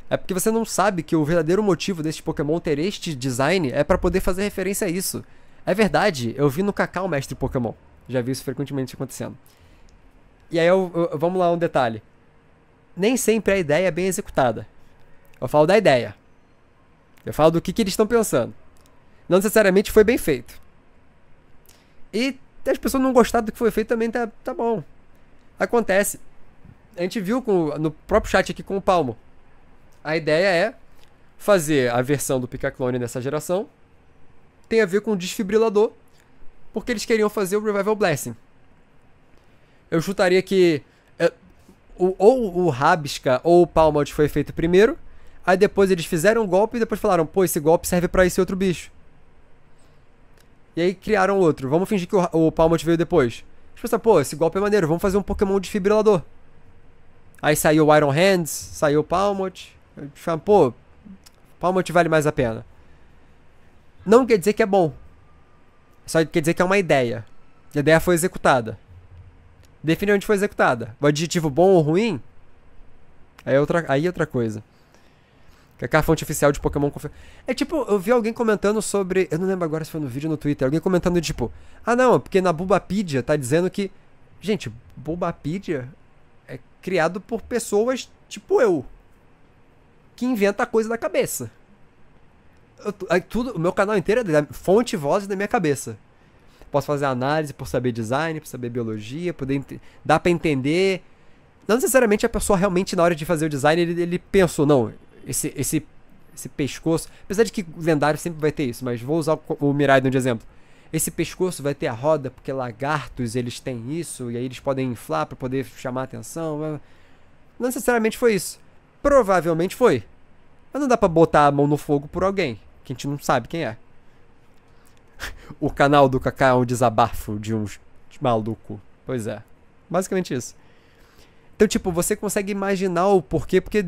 é porque você não sabe que o verdadeiro motivo deste Pokémon ter este design é para poder fazer referência a isso. É verdade, eu vi no Cacau Mestre Pokémon. Já vi isso frequentemente acontecendo. E aí, eu, eu, vamos lá, um detalhe. Nem sempre a ideia é bem executada. Eu falo da ideia. Eu falo do que, que eles estão pensando. Não necessariamente foi bem feito. E as pessoas não gostaram do que foi feito também tá, tá bom. Acontece. A gente viu com, no próprio chat aqui com o Palmo. A ideia é fazer a versão do Picaclone nessa geração tem a ver com o desfibrilador, porque eles queriam fazer o Revival Blessing. Eu chutaria que é, o, ou o Rabisca ou o Palmalt foi feito primeiro, aí depois eles fizeram um golpe e depois falaram, pô, esse golpe serve para esse outro bicho. E aí criaram outro. Vamos fingir que o, o veio depois. Eles pensaram, pô, esse golpe é maneiro, vamos fazer um Pokémon desfibrilador. Aí saiu o Iron Hands, saiu o Palmot. Fala, pô, Palmot vale mais a pena. Não quer dizer que é bom. Só quer dizer que é uma ideia. A ideia foi executada. Define onde foi executada. O adjetivo bom ou ruim? Aí é outra, aí é outra coisa. Que é a fonte oficial de Pokémon Conf... É tipo, eu vi alguém comentando sobre. Eu não lembro agora se foi no vídeo ou no Twitter. Alguém comentando tipo. Ah não, é porque na Bulbapedia tá dizendo que. Gente, Bulbapedia é criado por pessoas tipo eu que inventa coisa da cabeça. Eu, tudo, o meu canal inteiro é da fonte e voz da minha cabeça. Posso fazer análise por saber design, por saber biologia, poder dá para entender. Não necessariamente a pessoa realmente na hora de fazer o design ele, ele pensou, não, esse, esse, esse pescoço, apesar de que lendário sempre vai ter isso, mas vou usar o, o de exemplo. Esse pescoço vai ter a roda porque lagartos eles têm isso e aí eles podem inflar para poder chamar atenção. Não necessariamente foi isso. Provavelmente foi. Mas não dá pra botar a mão no fogo por alguém, que a gente não sabe quem é. o canal do Kaká é um desabafo de um maluco. Pois é. Basicamente isso. Então, tipo, você consegue imaginar o porquê, porque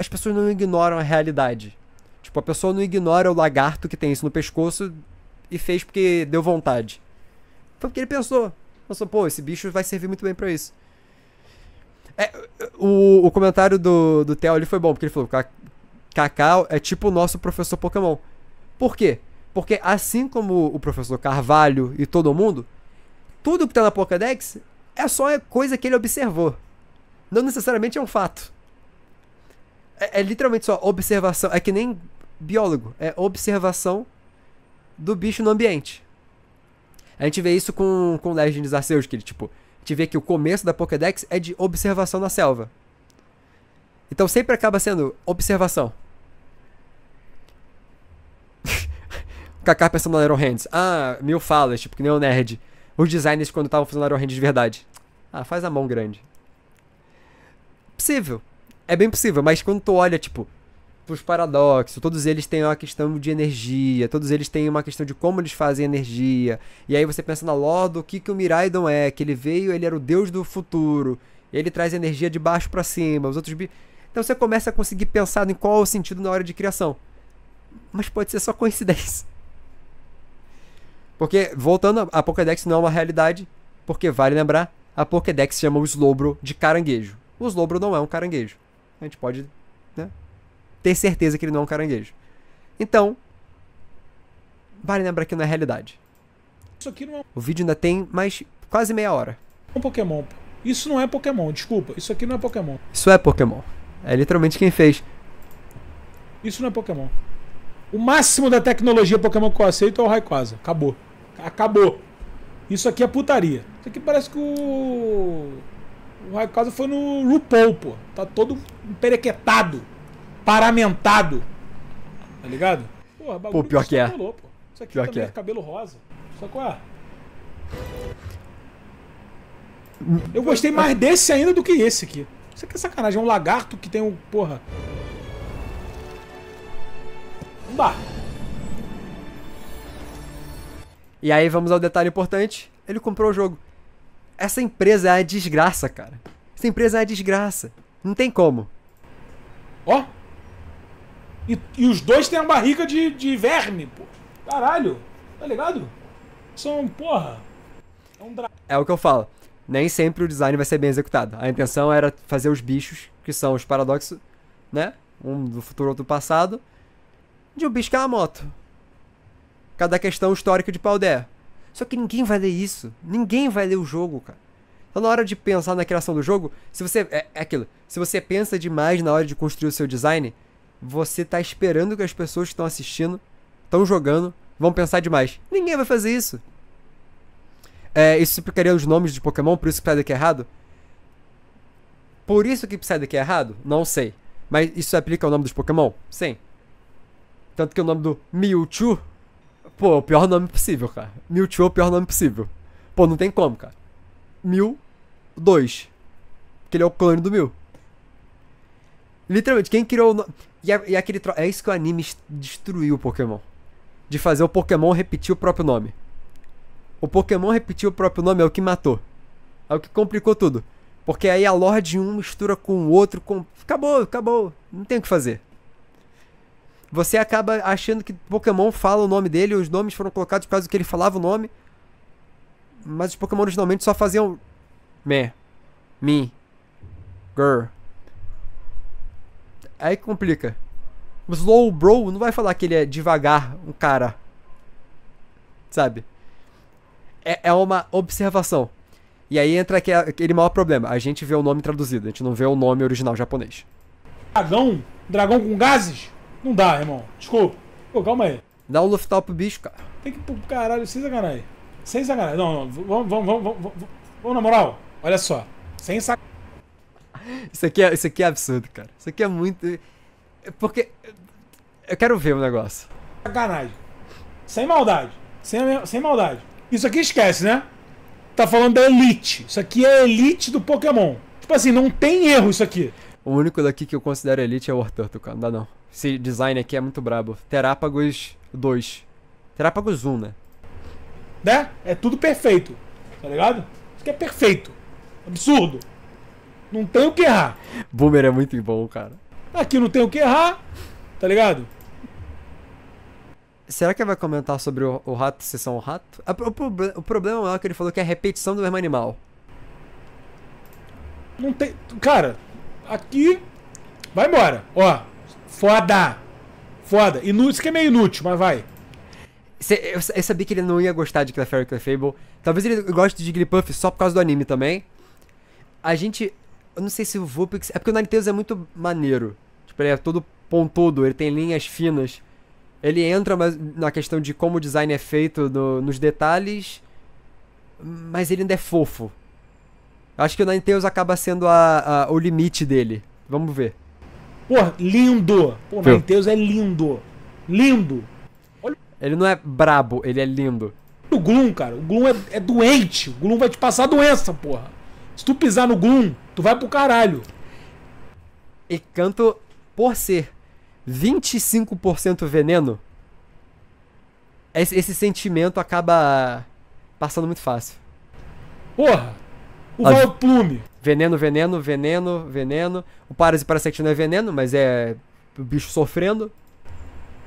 as pessoas não ignoram a realidade. Tipo, a pessoa não ignora o lagarto que tem isso no pescoço e fez porque deu vontade. Foi porque ele pensou. Pensou, pô, esse bicho vai servir muito bem para isso. É, o, o comentário do, do Theo ali foi bom, porque ele falou: Cacau é tipo o nosso professor Pokémon. Por quê? Porque assim como o professor Carvalho e todo mundo, tudo que tá na Pokédex é só coisa que ele observou. Não necessariamente é um fato. É, é literalmente só observação. É que nem biólogo. É observação do bicho no ambiente. A gente vê isso com, com Legends Arceus, que ele, tipo, gente vê que o começo da Pokédex é de observação na selva. Então sempre acaba sendo observação. Kaká pensando no Iron Hands. Ah, mil falas, tipo, que nem o nerd. Os designers quando estavam fazendo Iron Hands de verdade. Ah, faz a mão grande. Possível. É bem possível, mas quando tu olha, tipo, os paradoxos, todos eles têm uma questão de energia, todos eles têm uma questão de como eles fazem energia. E aí você pensa na lore do que, que o Miraidon é, que ele veio, ele era o deus do futuro, ele traz energia de baixo para cima, os outros... Bi... Então você começa a conseguir pensar em qual o sentido na hora de criação. Mas pode ser só coincidência. Porque, voltando, a Pokédex não é uma realidade, porque vale lembrar, a Pokédex chama o Slowbro de caranguejo. O Slowbro não é um caranguejo. A gente pode, né, ter certeza que ele não é um caranguejo. Então, vale lembrar que não é realidade. Isso aqui não é... O vídeo ainda tem mais quase meia hora. Um Pokémon. Isso não é Pokémon, desculpa. Isso aqui não é Pokémon. Isso é Pokémon. É literalmente quem fez. Isso não é Pokémon. O máximo da tecnologia Pokémon que eu aceito é o Rayquaza. Acabou. Acabou. Isso aqui é putaria. Isso aqui parece que o. O Rayquaza foi no RuPaul, pô. Tá todo emperequetado paramentado. Tá ligado? Porra, bagulho pô, pior que, que é. Rolou, pô. Isso aqui pior também é. é cabelo rosa. Só qual é? Hum. Eu gostei mais desse ainda do que esse aqui. Isso aqui é sacanagem. É um lagarto que tem um. Porra. Não E aí vamos ao detalhe importante. Ele comprou o jogo. Essa empresa é a desgraça, cara. Essa empresa é a desgraça. Não tem como. Ó, oh, e, e os dois têm a barriga de, de verme, pô. Caralho, tá ligado? São, porra. É um dra... É o que eu falo. Nem sempre o design vai ser bem executado. A intenção era fazer os bichos, que são os paradoxos, né? Um do futuro, outro do passado. De um bicho que é uma moto. Cada questão histórica de Paldé. Só que ninguém vai ler isso. Ninguém vai ler o jogo, cara. Então, na hora de pensar na criação do jogo, se você. É, é, aquilo. Se você pensa demais na hora de construir o seu design, você tá esperando que as pessoas que estão assistindo, estão jogando, vão pensar demais. Ninguém vai fazer isso. É, isso explicaria os nomes de Pokémon, por isso que Psyduck é errado? Por isso que Psyduck é errado? Não sei. Mas isso aplica ao nome dos Pokémon? Sim. Tanto que o nome do Mewtwo... Pô, é o pior nome possível, cara. Mewtwo é o pior nome possível. Pô, não tem como, cara. Mew 2. Que ele é o clone do Mew. Literalmente, quem criou o nome. e, é, é aquele tro... É isso que o anime destruiu o Pokémon. De fazer o Pokémon repetir o próprio nome. O Pokémon repetir o próprio nome é o que matou. É o que complicou tudo. Porque aí a lore de um mistura com o outro. Com... Acabou, acabou. Não tem o que fazer. Você acaba achando que Pokémon fala o nome dele, os nomes foram colocados por causa do que ele falava o nome. Mas os Pokémon originalmente só faziam. Me. Me. Girl. Aí complica. O slow bro não vai falar que ele é devagar um cara. Sabe? É, é uma observação. E aí entra aquele maior problema. A gente vê o nome traduzido, a gente não vê o nome original japonês. Dragão? Dragão com gases? Não dá, irmão. Desculpa. Pô, calma aí. Dá um Luftop pro bicho, cara. Tem que pro caralho, sem sacanagem. Sem sacanagem. Não, não. Vamos, vamos, vamos, vamos, vamos, na moral. Olha só. Sem sacanagem. Isso aqui, é, isso aqui é absurdo, cara. Isso aqui é muito. Porque. Eu quero ver o negócio. Sacanagem. Sem maldade. Sem, sem maldade. Isso aqui esquece, né? Tá falando da elite. Isso aqui é a elite do Pokémon. Tipo assim, não tem erro isso aqui. O único daqui que eu considero elite é o Horturto, cara. Não dá não. Esse design aqui é muito brabo. Terápagos 2. Terápagos 1, né? Né? É tudo perfeito. Tá ligado? Isso aqui é perfeito. Absurdo. Não tem o que errar. Boomer é muito bom, cara. Aqui não tem o que errar, tá ligado? Será que vai comentar sobre o, o rato são o rato? O, o problema é que ele falou que é a repetição do mesmo animal. Não tem. Cara, aqui. Vai embora. Ó. Foda. Foda. Inú isso que é meio inútil, mas vai. Eu, eu sabia que ele não ia gostar de Clefairy Clefable. Talvez ele goste de Puff só por causa do anime também. A gente eu não sei se o Vulpix. É porque o Ninetales é muito maneiro. Tipo, ele é todo pontudo, ele tem linhas finas. Ele entra na questão de como o design é feito no, nos detalhes, mas ele ainda é fofo. Acho que o Ninetales acaba sendo a, a, o limite dele. Vamos ver. Pô, lindo! Pô, o Ninetales é lindo. Lindo! Olha... Ele não é brabo, ele é lindo. O Gloom, cara, o Gloom é, é doente. O Gloom vai te passar doença, porra. Se tu pisar no Gloom, tu vai pro caralho. E canto por ser 25% veneno, esse, esse, sentimento acaba passando muito fácil. Porra! O As... Plume! Veneno, veneno, veneno, veneno. O Paras e Parasect não é veneno, mas é o bicho sofrendo.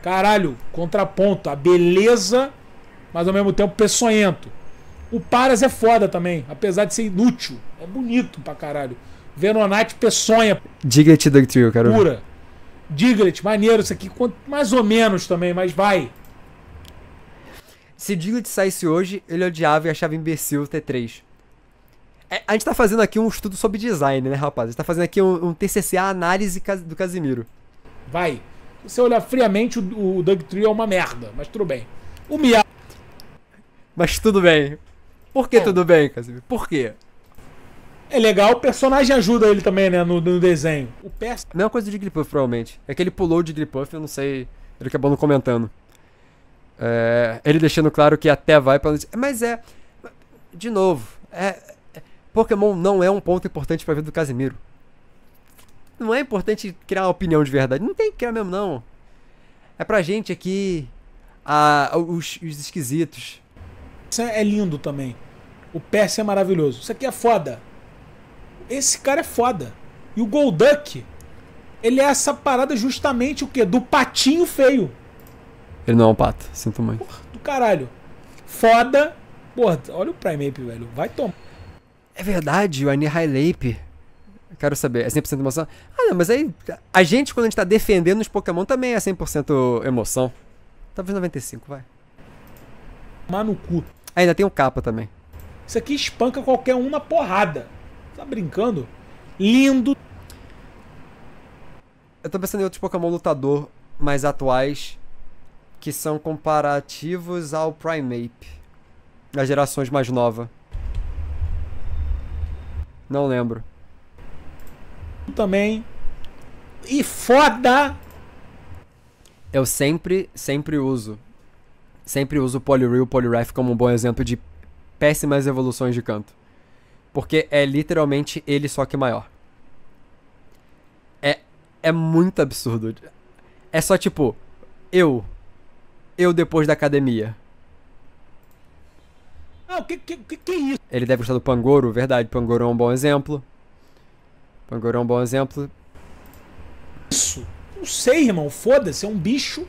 Caralho, contraponto, a beleza, mas ao mesmo tempo peçonhento. O Paras é foda também, apesar de ser inútil. É bonito pra caralho. Night peçonha. Diglett e Dugtrio, cara. Pura. Diglett, maneiro isso aqui. Mais ou menos também, mas vai. Se Diglett saísse hoje, ele odiava e achava imbecil o T3. É, a gente tá fazendo aqui um estudo sobre design, né, rapaz? A gente tá fazendo aqui um, um TCC, análise do Casimiro. Vai. Se você olhar friamente, o, o Doug Trio é uma merda, mas tudo bem. O Miau. Mas tudo bem. Por que é. tudo bem, Casimiro? Por quê? É legal, o personagem ajuda ele também, né, no, no desenho. O pest... Não é coisa de Jigglypuff, provavelmente. É que ele pulou de Jigglypuff, eu não sei. Ele acabou não comentando. É, ele deixando claro que até vai pra... Mas é... De novo, é, é, Pokémon não é um ponto importante pra vida do Casimiro. Não é importante criar uma opinião de verdade. Não tem que criar mesmo, não. É pra gente aqui... A, os, os esquisitos é lindo também. O Percy é maravilhoso. Isso aqui é foda. Esse cara é foda. E o Golduck, ele é essa parada justamente o quê? Do patinho feio. Ele não é um pato, sinto muito. Porra, do caralho. Foda. Porra, olha o Ape, velho. Vai tomar. É verdade, o Anihailape. Quero saber, é 100% emoção? Ah, não, mas aí. A gente, quando a gente tá defendendo os Pokémon, também é 100% emoção. Talvez 95, vai. Tomar no cu. Ainda tem o capa também. Isso aqui espanca qualquer um na porrada. Tá brincando? Lindo. Eu tô pensando em outros Pokémon lutador mais atuais que são comparativos ao Primeape. nas gerações mais novas. Não lembro. Também. E foda! Eu sempre, sempre uso Sempre uso o Polyreal Polyref como um bom exemplo de péssimas evoluções de canto. Porque é literalmente ele só que é maior. É, é muito absurdo. É só tipo, eu. Eu depois da academia. Ah, o que, que, que, é isso? Ele deve gostar do Pangoro, verdade. Pangoro é um bom exemplo. Pangoro é um bom exemplo. Isso. Não sei, irmão. Foda-se. É um bicho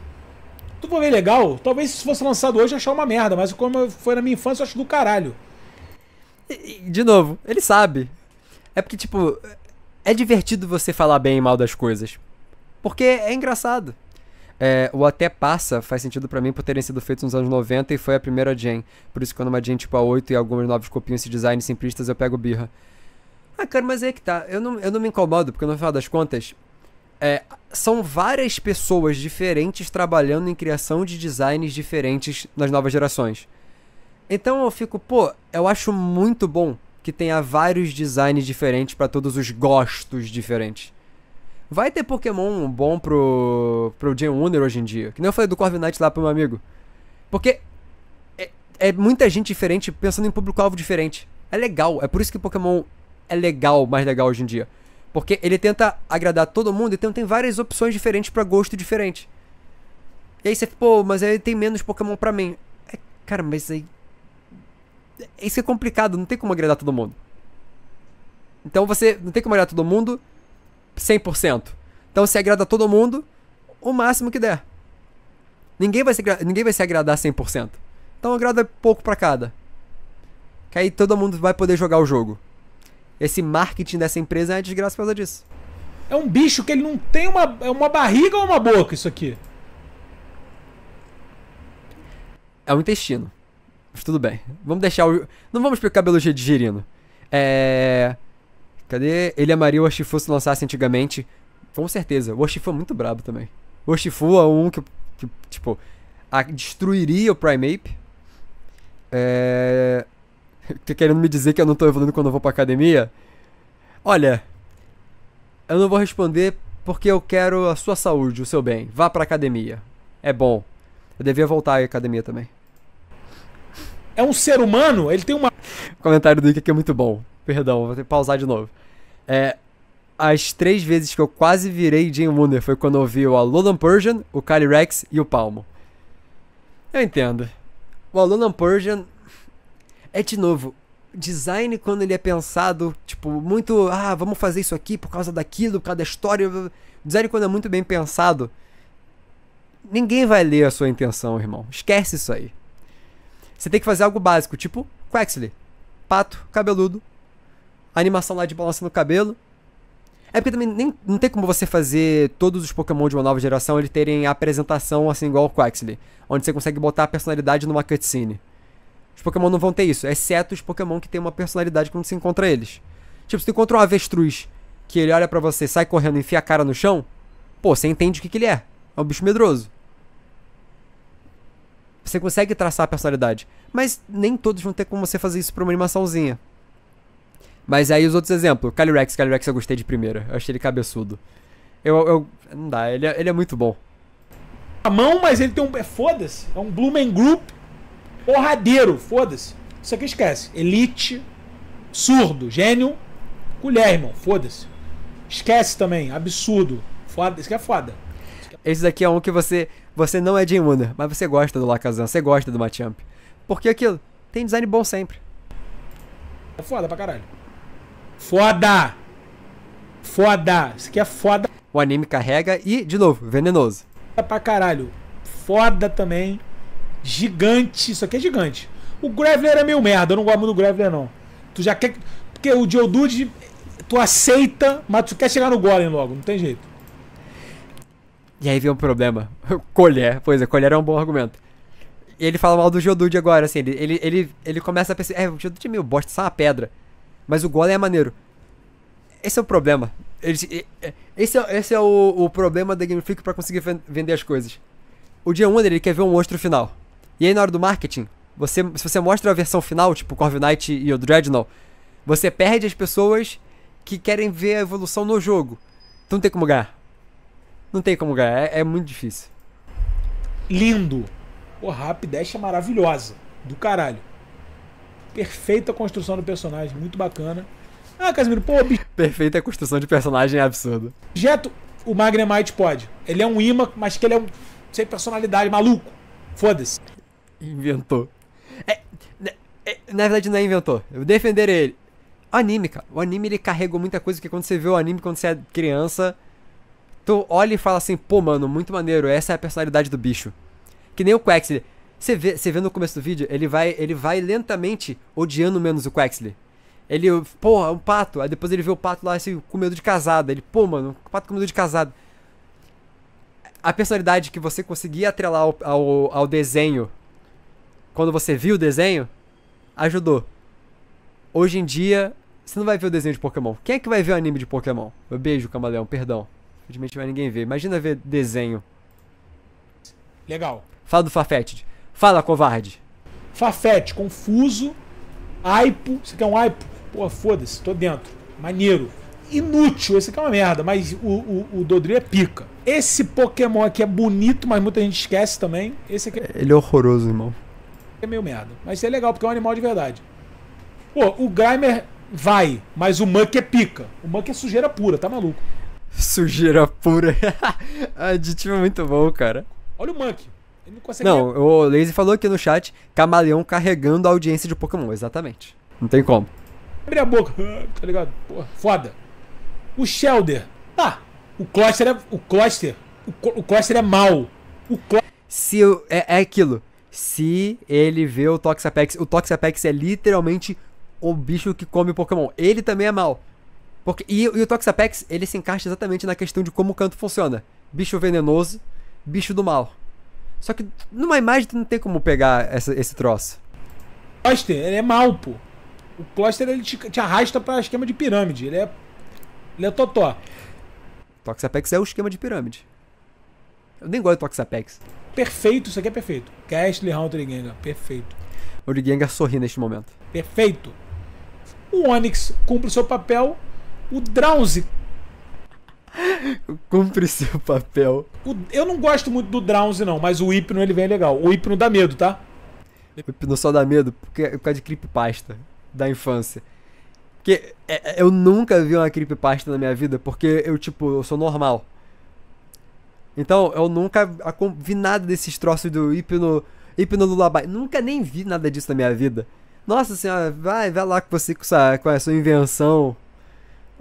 tu for ver legal, talvez se fosse lançado hoje achar uma merda, mas como foi na minha infância, eu acho do caralho. De novo, ele sabe. É porque, tipo, é divertido você falar bem e mal das coisas. Porque é engraçado. É, o Até Passa faz sentido para mim por terem sido feitos nos anos 90 e foi a primeira gen. Por isso que quando uma gen tipo A8 e algumas novas copinhas de design simplistas, eu pego birra. Ah, cara, mas é que tá. Eu não, eu não me incomodo, porque no final das contas, é, são várias pessoas diferentes trabalhando em criação de designs diferentes nas novas gerações. Então eu fico, pô, eu acho muito bom que tenha vários designs diferentes para todos os gostos diferentes. Vai ter Pokémon bom pro, pro Gen Wonder hoje em dia. Que nem eu falei do Corviknight lá pro meu amigo. Porque é, é muita gente diferente pensando em público-alvo diferente. É legal, é por isso que Pokémon é legal, mais legal hoje em dia. Porque ele tenta agradar todo mundo, então tem várias opções diferentes para gosto diferente. E aí você, pô, mas aí tem menos Pokémon para mim. É, cara, mas aí. É, isso é complicado, não tem como agradar todo mundo. Então você não tem como agradar todo mundo 100%. Então você agrada todo mundo o máximo que der. Ninguém vai se, ninguém vai se agradar 100%. Então agrada pouco para cada. Que aí todo mundo vai poder jogar o jogo esse marketing dessa empresa é desgraça por causa disso. É um bicho que ele não tem uma, é uma barriga ou uma boca, isso aqui. É um intestino. Mas tudo bem. Vamos deixar o. Não vamos explicar a biologia É. Cadê? Ele amaria o Oshifu se lançasse antigamente. Com certeza. O Oshifu é muito brabo também. O Oshifu é um que, que tipo, a, destruiria o Primeape. É. Tá querendo me dizer que eu não tô evoluindo quando eu vou pra academia? Olha, eu não vou responder porque eu quero a sua saúde, o seu bem. Vá pra academia. É bom. Eu devia voltar à academia também. É um ser humano? Ele tem uma. O comentário do Ike aqui é muito bom. Perdão, vou ter que pausar de novo. É, as três vezes que eu quase virei Jim Wooner foi quando eu vi o Alolan Persian, o Rex e o Palmo. Eu entendo. O Alolan Persian é de novo, design quando ele é pensado, tipo, muito, ah, vamos fazer isso aqui por causa daquilo, por causa da história. Design quando é muito bem pensado, ninguém vai ler a sua intenção, irmão. Esquece isso aí. Você tem que fazer algo básico, tipo Quaxley, pato cabeludo, animação lá de balança no cabelo. É porque também nem, não tem como você fazer todos os Pokémon de uma nova geração eles terem a apresentação assim igual o Quaxley, onde você consegue botar a personalidade numa cutscene. Os Pokémon não vão ter isso, exceto os Pokémon que têm uma personalidade quando se encontra eles. Tipo, se tu encontra um avestruz que ele olha para você, sai correndo e enfia a cara no chão, pô, você entende o que, que ele é. É um bicho medroso. Você consegue traçar a personalidade. Mas nem todos vão ter como você fazer isso pra uma animaçãozinha. Mas aí os outros exemplos. Calyrex, Calyrex eu gostei de primeira. Eu achei ele cabeçudo. Eu. eu não dá, ele, é, ele é muito bom. A mão, mas ele tem um. É, Foda-se. É um Blooming Group Porradeiro, foda-se. Isso aqui esquece. Elite, surdo, gênio, colher, irmão, foda-se. Esquece também, absurdo. Foda, isso aqui é foda. Esse daqui é um que você você não é de imunda, mas você gosta do Lacazan, você gosta do Machamp. Porque aquilo tem design bom sempre. É foda pra caralho. Foda! Foda! Isso aqui é foda. O anime carrega e, de novo, venenoso. Foda pra caralho. Foda também. Gigante. Isso aqui é gigante. O Graveler é meio merda. Eu não gosto muito do Graveler, não. Tu já quer. Porque o Geodude, tu aceita, mas tu quer chegar no Golem logo. Não tem jeito. E aí vem um problema. colher. Pois é, colher é um bom argumento. E ele fala mal do Geodude agora, assim. Ele, ele, ele, ele começa a pensar. É, o Geodude é meio bosta, só uma pedra. Mas o Golem é maneiro. Esse é o problema. Esse, é, é, esse é, esse é o, o problema da Game Freak pra conseguir vender as coisas. O dia 1 ele quer ver um monstro final. E aí na hora do marketing, você, se você mostra a versão final, tipo Corv Knight e o Dreadnought, você perde as pessoas que querem ver a evolução no jogo. Então não tem como ganhar. Não tem como ganhar, é, é muito difícil. Lindo! O Rapidash é maravilhosa. Do caralho. Perfeita construção do personagem, muito bacana. Ah, Casimiro, pô, bicho. Perfeita construção de personagem é absurdo. Jeto, o Magnemite pode. Ele é um imã, mas que ele é um. sem personalidade, maluco. Foda-se. Inventou. É, né, é, na verdade, não é inventou. Eu defender ele. O anime, cara. O anime ele carregou muita coisa que quando você vê o anime quando você é criança, tu olha e fala assim: pô, mano, muito maneiro. Essa é a personalidade do bicho. Que nem o Quexley Você vê, você vê no começo do vídeo, ele vai, ele vai lentamente odiando menos o Quexley Ele, porra, é um pato. Aí depois ele vê o pato lá assim, com medo de casada. Ele, pô, mano, o pato com medo de casada. A personalidade que você conseguia atrelar ao, ao, ao desenho quando você viu o desenho, ajudou. Hoje em dia, você não vai ver o desenho de Pokémon. Quem é que vai ver o anime de Pokémon? Eu beijo, camaleão, perdão. Infelizmente vai ninguém ver. Imagina ver desenho. Legal. Fala do Farfetch'd. Fala, covarde. Farfetch, confuso. Aipo. Você quer um Aipo? Pô, foda-se, tô dentro. Maneiro. Inútil, esse aqui é uma merda, mas o, o, o é pica. Esse Pokémon aqui é bonito, mas muita gente esquece também. Esse aqui é... Ele é horroroso, irmão é meio merda. Mas é legal, porque é um animal de verdade. Pô, o Grimer vai, mas o Muck é pica. O Muck é sujeira pura, tá maluco? Sujeira pura. Aditivo ah, é muito bom, cara. Olha o Muck. Ele não consegue. Não, o Lazy falou aqui no chat: camaleão carregando a audiência de Pokémon. Exatamente. Não tem como. Abre a boca, ah, tá ligado? Porra, foda. O Shelder. tá? o Cluster é. O Cluster. O, o Cluster é mal. O Cluster. Se eu, é, é aquilo se ele vê o Toxapex. O Toxapex é literalmente o bicho que come Pokémon. Ele também é mal. Porque, e, e o Toxapex, ele se encaixa exatamente na questão de como o canto funciona. Bicho venenoso, bicho do mal. Só que numa imagem tu não tem como pegar essa, esse troço. Cluster, ele é mal, pô. O Cluster, ele te, te arrasta pra esquema de pirâmide. Ele é... Ele é totó. Toxapex é o esquema de pirâmide. Eu nem gosto de Toxapex. Perfeito, isso aqui é perfeito. Castle Hunter e Gengar, perfeito. O Gengar sorri neste momento. Perfeito. O Onix cumpre o seu papel. O Drowsy Cumpre seu papel. O, eu não gosto muito do Drowsy, não, mas o Hipno ele vem legal. O Hipno dá medo, tá? O Hipno só dá medo porque é por causa de creepypasta da infância. Porque é, é, eu nunca vi uma creepypasta na minha vida, porque eu, tipo, eu sou normal. Então, eu nunca vi nada desses troços do hipno, hipno lullaby. Nunca nem vi nada disso na minha vida. Nossa senhora, vai, vai lá com você com, essa, com a sua invenção.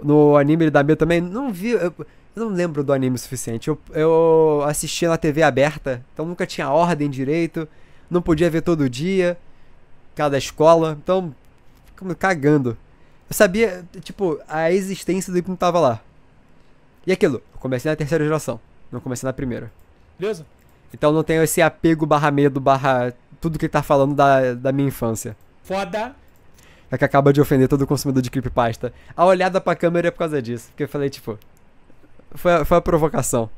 No anime da Bia também. Não vi, eu, eu, não lembro do anime o suficiente. Eu, eu assistia na TV aberta, então nunca tinha ordem direito. Não podia ver todo dia, cada escola. Então, cagando. Eu sabia, tipo, a existência do hipno tava lá. E aquilo, eu comecei na terceira geração. Não comecei na primeira. Beleza? Então não tenho esse apego barra medo barra tudo que ele tá falando da, da minha infância. Foda! É que acaba de ofender todo consumidor de creepypasta. A olhada pra câmera é por causa disso. Porque eu falei, tipo. Foi, foi a provocação.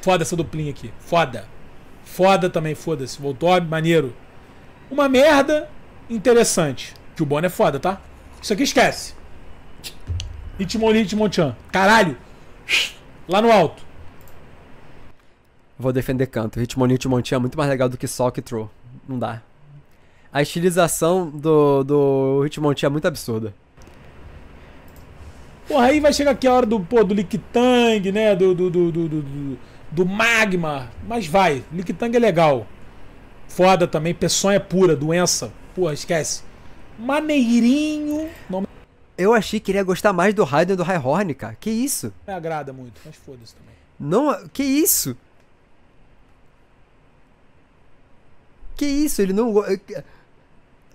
Foda essa duplinha aqui. Foda. Foda também, foda-se. Voltou, maneiro. Uma merda interessante. Que o Bono é foda, tá? Isso aqui esquece. Hitmonlee, Hitmonchan. Caralho! Lá no alto. Vou defender canto. Hitmonlee Hitmonchan é muito mais legal do que Sock Throw. Não dá. A estilização do, do Hitmonchan é muito absurda. Porra, aí vai chegar aqui a hora do, pô, do Lictang, né? Do, do, do, do, do, do Magma. Mas vai, Lictang é legal. Foda também, peçonha é pura, doença. Porra, esquece. Maneirinho. Eu achei que ele ia gostar mais do Raiden do High Horn, cara. Que isso? Me agrada muito, mas foda-se também. Não, que isso? Que isso? Ele não. É,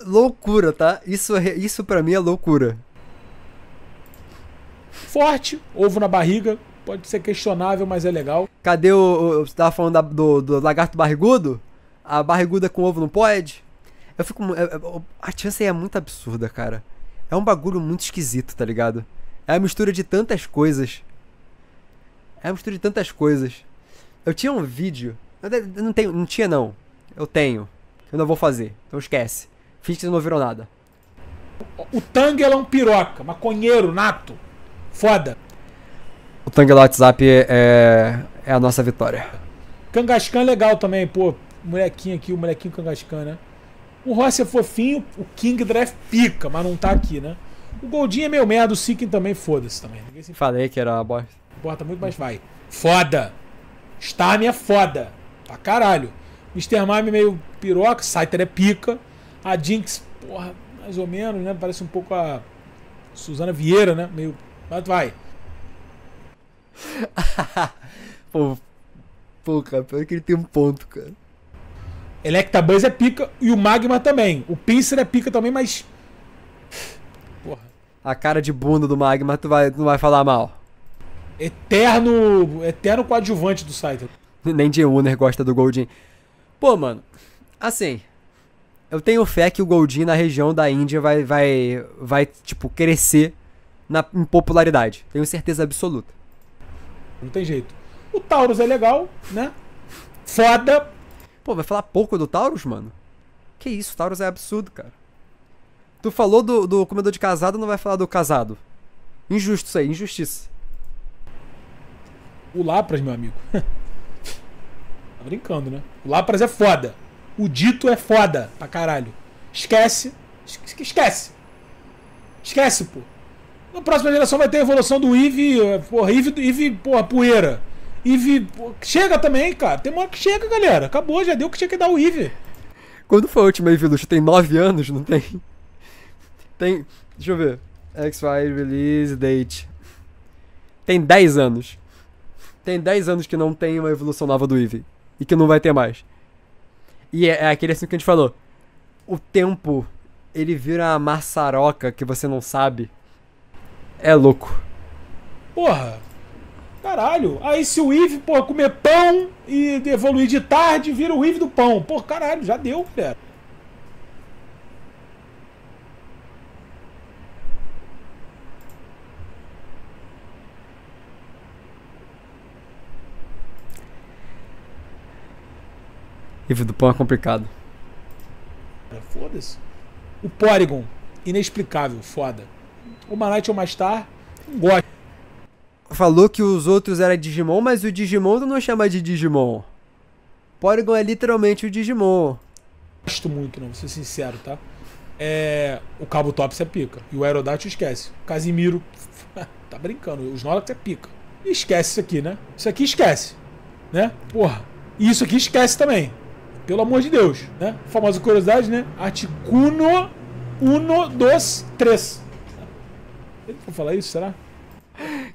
loucura, tá? Isso, é, isso para mim é loucura. Forte, ovo na barriga. Pode ser questionável, mas é legal. Cadê o. Você tava falando da, do, do lagarto barrigudo? A barriguda com ovo não pode? Eu fico. É, é, a chance aí é muito absurda, cara. É um bagulho muito esquisito, tá ligado? É a mistura de tantas coisas. É a mistura de tantas coisas. Eu tinha um vídeo. não, tem, não tinha, não. Eu tenho. Eu não vou fazer. Então esquece. Finge que vocês não viram nada. O Tangel é um piroca, maconheiro, nato. Foda. O Tangel WhatsApp é, é a nossa vitória. Kangaskhan é legal também, pô. Molequinho aqui, o molequinho Kangaskhan, né? O Rossi é fofinho, o King Drive é pica, mas não tá aqui, né? O Goldinho é meio merda, o Sikin também, foda-se também. Falei que era uma bosta. Bota muito, mas vai. Foda! Starmie é foda. Pra caralho. Mr. Mime meio piroca, Scyther é pica. A Jinx, porra, mais ou menos, né? Parece um pouco a Suzana Vieira, né? Meio. Mas vai. pô, pô, cara, pior que ele tem um ponto, cara. Electabuzz é pica e o Magma também. O Pincer é pica também, mas. Porra. A cara de bunda do Magma, tu vai, não vai falar mal. Eterno. Eterno coadjuvante do Scyther. Nem de Uner gosta do Goldin. Pô, mano, assim, eu tenho fé que o Goldin na região da Índia vai, vai, vai tipo, crescer na, em popularidade. Tenho certeza absoluta. Não tem jeito. O Taurus é legal, né? Foda. Pô, vai falar pouco do Taurus, mano? Que isso, Taurus é absurdo, cara. Tu falou do, do comedor de casado, não vai falar do casado. Injusto isso aí, injustiça. O Lapras, meu amigo. brincando, né? O Lapras é foda. O Dito é foda pra caralho. Esquece. Esquece. Esquece, pô. Na próxima geração vai ter a evolução do Eve, porra, Eve, Eve, porra, poeira. Eve, porra, chega também, cara. Tem uma hora que chega, galera. Acabou, já deu o que tinha que dar o Eve. Quando foi a última Evolution? Tem 9 anos, não tem? Tem. Deixa eu ver. X-File Release Date. Tem 10 anos. Tem 10 anos que não tem uma evolução nova do Eevee e que não vai ter mais. E é, é aquele assim que a gente falou. O tempo, ele vira a maçaroca que você não sabe. É louco. Porra, Caralho. Aí se o Eve, pô, comer pão e evoluir de tarde, vira o Eve do pão. Porra, caralho, já deu, cara. Livro do Pão é complicado. É, foda-se. O Porygon, inexplicável, foda. O Manite ou Mastar, gosta. Falou que os outros eram Digimon, mas o Digimon tu não chama de Digimon. Porygon é literalmente o Digimon. Gosto muito, não, vou ser sincero, tá? É, o Cabo Tops é pica. E o Aerodactyl esquece. Casimiro, tá brincando. Os Snorlax é pica. E esquece isso aqui, né? Isso aqui esquece. Né? Porra. E isso aqui esquece também. Pelo amor de Deus, né? Famosa curiosidade, né? Articuno uno 2, três. Ele vou falar isso, será?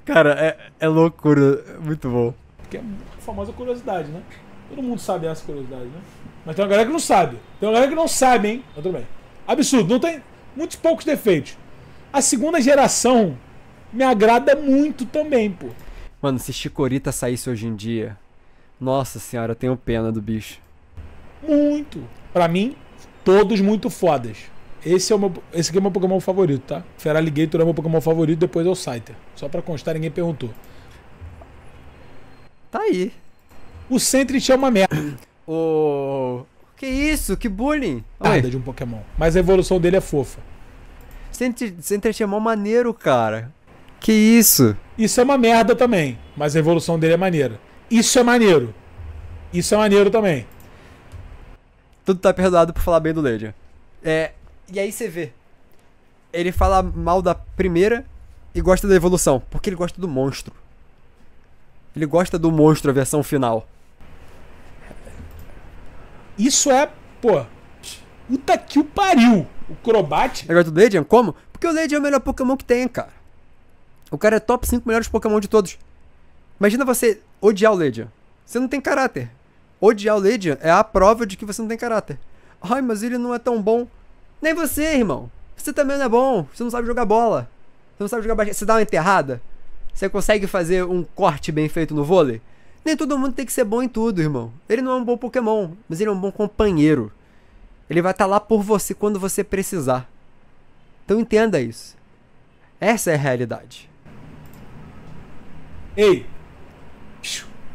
Cara, é, é loucura. Muito bom. Porque é famosa curiosidade, né? Todo mundo sabe essa curiosidade, né? Mas tem uma galera que não sabe. Tem uma galera que não sabe, hein? Mas tudo bem. Absurdo. Não tem muitos poucos defeitos. A segunda geração me agrada muito também, pô. Mano, se Chicorita saísse hoje em dia, nossa senhora, eu tenho pena do bicho. Muito. Para mim, todos muito fodas. Esse, é o meu, esse aqui é o meu Pokémon favorito, tá? Feraligator é o meu Pokémon favorito, depois é o Scyther. Só pra constar, ninguém perguntou. Tá aí. O Sentry é uma merda. O... Que isso? Que bullying! Nada de um Pokémon. Mas a evolução dele é fofa. Sentry é mó maneiro, cara. Que isso? Isso é uma merda também, mas a evolução dele é maneira. Isso é maneiro. Isso é maneiro também tudo tá perdoado por falar bem do Legion. É, e aí você vê. Ele fala mal da primeira e gosta da evolução, porque ele gosta do monstro. Ele gosta do monstro, a versão final. Isso é, pô. Puta que o pariu! O Crobat. Eu gosto do Legion? Como? Porque o Legion é o melhor Pokémon que tem, cara. O cara é top 5 melhores Pokémon de todos. Imagina você odiar o Legion. Você não tem caráter. Odiar o Ledian é a prova de que você não tem caráter. Ai, mas ele não é tão bom. Nem você, irmão. Você também não é bom. Você não sabe jogar bola. Você não sabe jogar basquete. Você dá uma enterrada. Você consegue fazer um corte bem feito no vôlei. Nem todo mundo tem que ser bom em tudo, irmão. Ele não é um bom Pokémon, mas ele é um bom companheiro. Ele vai estar tá lá por você quando você precisar. Então entenda isso. Essa é a realidade. Ei,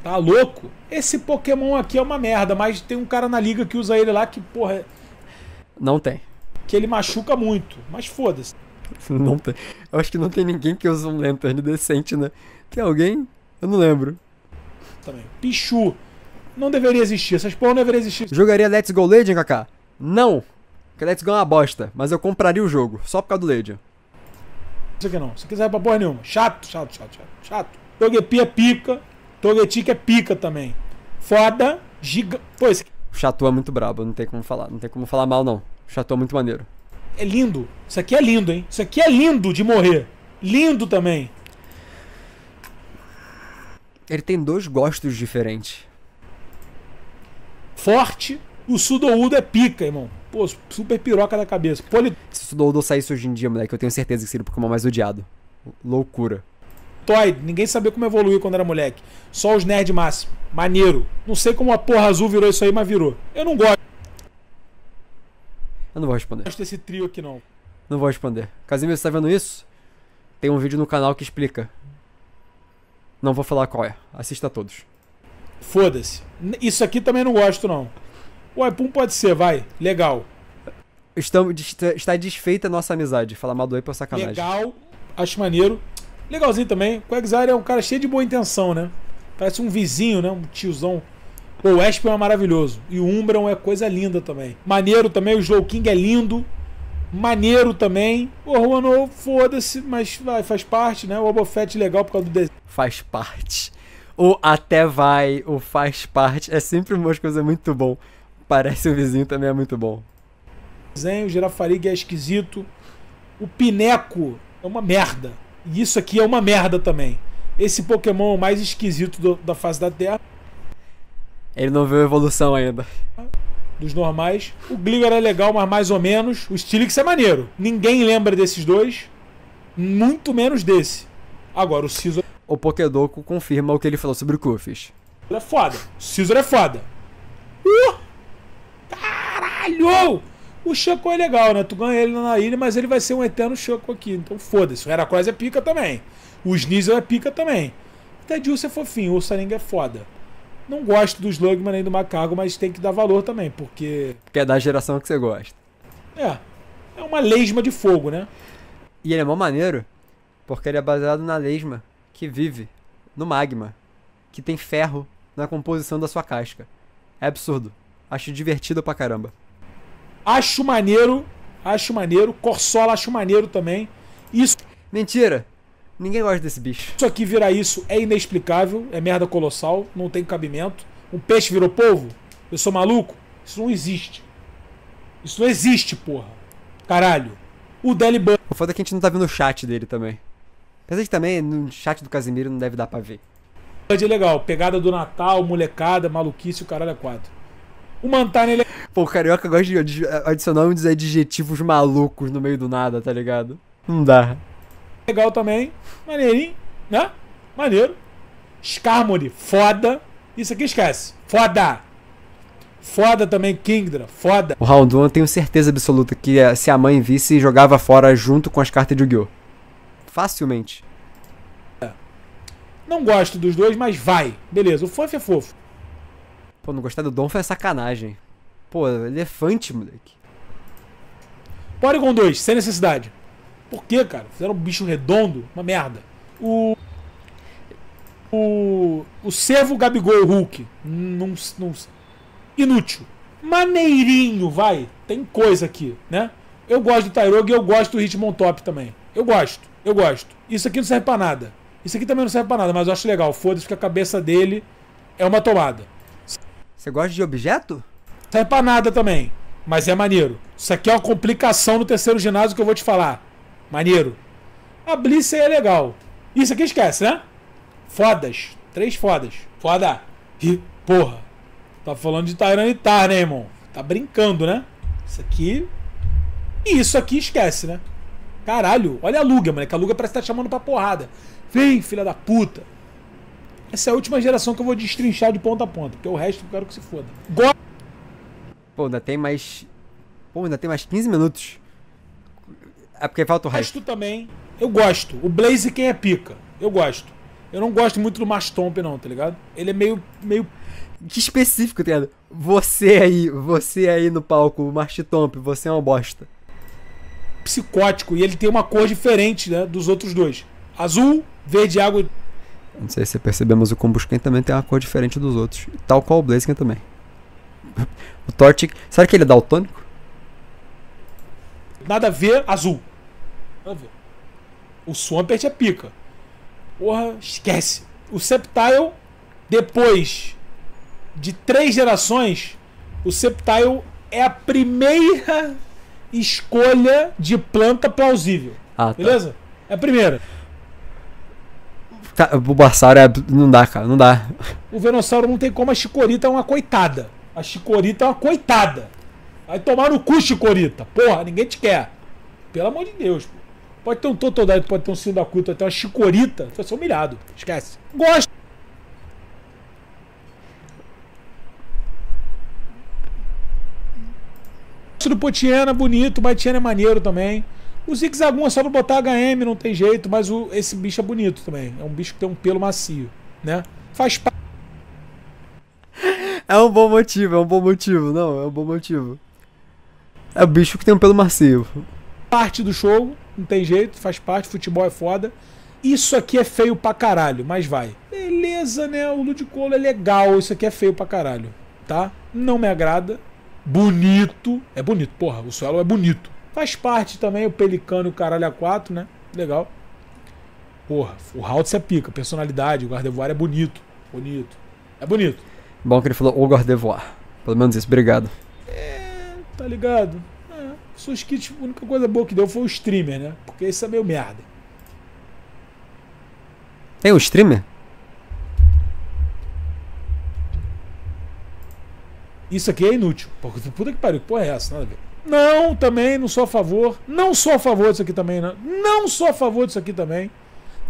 Tá louco? Esse Pokémon aqui é uma merda, mas tem um cara na liga que usa ele lá que, porra. Não tem. Que ele machuca muito, mas foda-se. Não tem. Eu acho que não tem ninguém que usa um Lantern decente, né? Tem alguém? Eu não lembro. Também. Pichu. Não deveria existir, essas porra não deveria existir. Jogaria Let's Go Legend, Kaká? Não! Porque Let's Go é uma bosta, mas eu compraria o jogo, só por causa do Legend. Isso aqui não, Se quiser não pra porra nenhuma. Chato, chato, chato, chato. chato. Joguei pia pica, Togetic é pica também. Foda, giga. Pô, esse... O Chatu é muito brabo, não tem como falar. Não tem como falar mal, não. O Chatu é muito maneiro. É lindo. Isso aqui é lindo, hein? Isso aqui é lindo de morrer. Lindo também. Ele tem dois gostos diferentes. Forte. O Sudoudo é pica, irmão. Pô, super piroca da cabeça. Poli... Se o Sudoudo saísse hoje em dia, moleque, eu tenho certeza que seria o Pokémon mais odiado. Loucura ninguém sabia como evoluir quando era moleque. Só os nerd máximo. Maneiro. Não sei como a porra azul virou isso aí, mas virou. Eu não gosto. Eu não vou responder. Não gosto desse trio aqui, não. Não vou responder. Casimiro, você tá vendo isso? Tem um vídeo no canal que explica. Não vou falar qual é. Assista a todos. Foda-se. Isso aqui também não gosto, não. O ipum pode ser, vai. Legal. Estamos, está desfeita a nossa amizade. Falar mal do ipum é sacanagem. Legal. Acho maneiro. Legalzinho também. O Quagsire é um cara cheio de boa intenção, né? Parece um vizinho, né? Um tiozão. O Espion é maravilhoso. E o umbrão é coisa linda também. Maneiro também, o Slow King é lindo. Maneiro também. O Ruano, foda-se, mas vai, faz parte, né? O Obofete é legal por causa do desenho. Faz parte. O até vai, o faz parte. É sempre umas coisas muito bom. Parece o vizinho também é muito bom. O desenho, o Girafariga é esquisito. O Pineco é uma merda. E isso aqui é uma merda também. Esse Pokémon é o mais esquisito do, da face da Terra. Ele não viu evolução ainda. Dos normais. O Gligar é legal, mas mais ou menos. O Stilix é maneiro. Ninguém lembra desses dois. Muito menos desse. Agora, o Scizor... O Pokédoku confirma o que ele falou sobre o Kufish. É foda. O Scizor é foda. Uh! Caralho! O choco é legal, né? Tu ganha ele na ilha, mas ele vai ser um eterno choco aqui. Então foda-se. O Heracross é pica também. O Sneasel é pica também. Até Dilce é fofinho, o Saringa é foda. Não gosto do Slugman nem do Macargo, mas tem que dar valor também, porque. Porque é da geração que você gosta. É. É uma lesma de fogo, né? E ele é mó maneiro, porque ele é baseado na lesma que vive no magma, que tem ferro na composição da sua casca. É absurdo. Acho divertido pra caramba. Acho maneiro. Acho maneiro. Corsola acho maneiro também. Isso. Mentira! Ninguém gosta desse bicho. Isso aqui virar isso é inexplicável, é merda colossal, não tem cabimento. Um peixe virou povo. Eu sou maluco? Isso não existe. Isso não existe, porra. Caralho. O Deliban. O foda é que a gente não tá vendo o chat dele também. Apesar que também no chat do Casimiro não deve dar pra ver. É legal, pegada do Natal, molecada, maluquice, o caralho é quatro. O Mantana, ele é- Pô, o carioca gosta de adicionar uns adjetivos malucos no meio do nada, tá ligado? Não dá. Legal também. Maneirinho, né? Maneiro. Skarmory, foda. Isso aqui esquece. Foda. Foda também, Kingdra, foda. O Round 1 eu tenho certeza absoluta que eh, se a mãe visse, jogava fora junto com as cartas de Yu-Gi-Oh! Facilmente. Não gosto dos dois, mas vai. Beleza, o fofo é fofo. Pô, não gostar do Dom foi sacanagem. Pô, elefante, moleque. Porygon 2, sem necessidade. Por que, cara? Fizeram um bicho redondo, uma merda. O. O. O servo Gabigol Hulk. Não, não, inútil. Maneirinho, vai. Tem coisa aqui, né? Eu gosto do Tyrogue e eu gosto do Hitmon Top também. Eu gosto, eu gosto. Isso aqui não serve pra nada. Isso aqui também não serve pra nada, mas eu acho legal. Foda-se que a cabeça dele é uma tomada. Você gosta de objeto? Serve tá pra nada também. Mas é maneiro. Isso aqui é uma complicação no terceiro ginásio que eu vou te falar. Maneiro. A Blitz é legal. Isso aqui esquece, né? Fodas. Três fodas. Foda. E, porra. Tá falando de Tyranitar, né, irmão? Tá brincando, né? Isso aqui. E isso aqui esquece, né? Caralho, olha a Luga, mano. Que a Luga parece que tá te chamando pra porrada. Vem, filha da puta. Essa é a última geração que eu vou destrinchar de ponta a ponta, porque o resto eu quero que se foda. Go Pô, ainda tem mais. Pô, ainda tem mais 15 minutos. É porque falta o resto. O resto também. Eu gosto. O Blaze quem é pica. Eu gosto. Eu não gosto muito do Mastomp, não, tá ligado? Ele é meio. meio. Que específico, tá ligado? Você aí, você aí no palco, o Mastomp, você é uma bosta. Psicótico, e ele tem uma cor diferente, né? Dos outros dois. Azul, verde água não sei se você percebeu, mas o Combusken também tem uma cor diferente dos outros. Tal qual o Blaziken também. o Torchic... Será que ele é daltônico? Nada a ver, azul. Nada a ver. O Swampert é pica. Porra, esquece. O Sceptile, depois de três gerações, o Sceptile é a primeira escolha de planta plausível. Ah, tá. Beleza? É a primeira. Tá, o Bulbasauro é. Não dá, cara, não dá. O Venossauro não tem como, a Chicorita é uma coitada. A Chicorita é uma coitada. Vai tomar no cu, Chicorita. Porra, ninguém te quer. Pelo amor de Deus, pô. Pode ter um Totodile, pode ter um Sindacuto, até uma Chicorita. Você vai ser humilhado. Esquece. Gosto. do Potiena, bonito. Baitiana é maneiro também. O Zig é só pra botar HM, não tem jeito, mas o, esse bicho é bonito também. É um bicho que tem um pelo macio, né? Faz parte. É um bom motivo, é um bom motivo, não, é um bom motivo. É o bicho que tem um pelo macio. Parte do show, não tem jeito, faz parte, futebol é foda. Isso aqui é feio pra caralho, mas vai. Beleza, né? O Ludicolo é legal, isso aqui é feio pra caralho, tá? Não me agrada. Bonito, é bonito, porra, o Suelo é bonito. Faz parte também o Pelicano e o Caralho A4, né? Legal. Porra, o Haltz é pica, personalidade, o Gardevoir é bonito. Bonito. É bonito. Bom que ele falou o Gardevoir. Pelo menos isso, obrigado. É, tá ligado? É. Suskit, a única coisa boa que deu foi o streamer, né? Porque isso é meio merda. Tem o streamer? Isso aqui é inútil. Puta que pariu, que porra é essa? Nada a ver. Não, também não sou a favor. Não sou a favor disso aqui também, não. Né? Não sou a favor disso aqui também.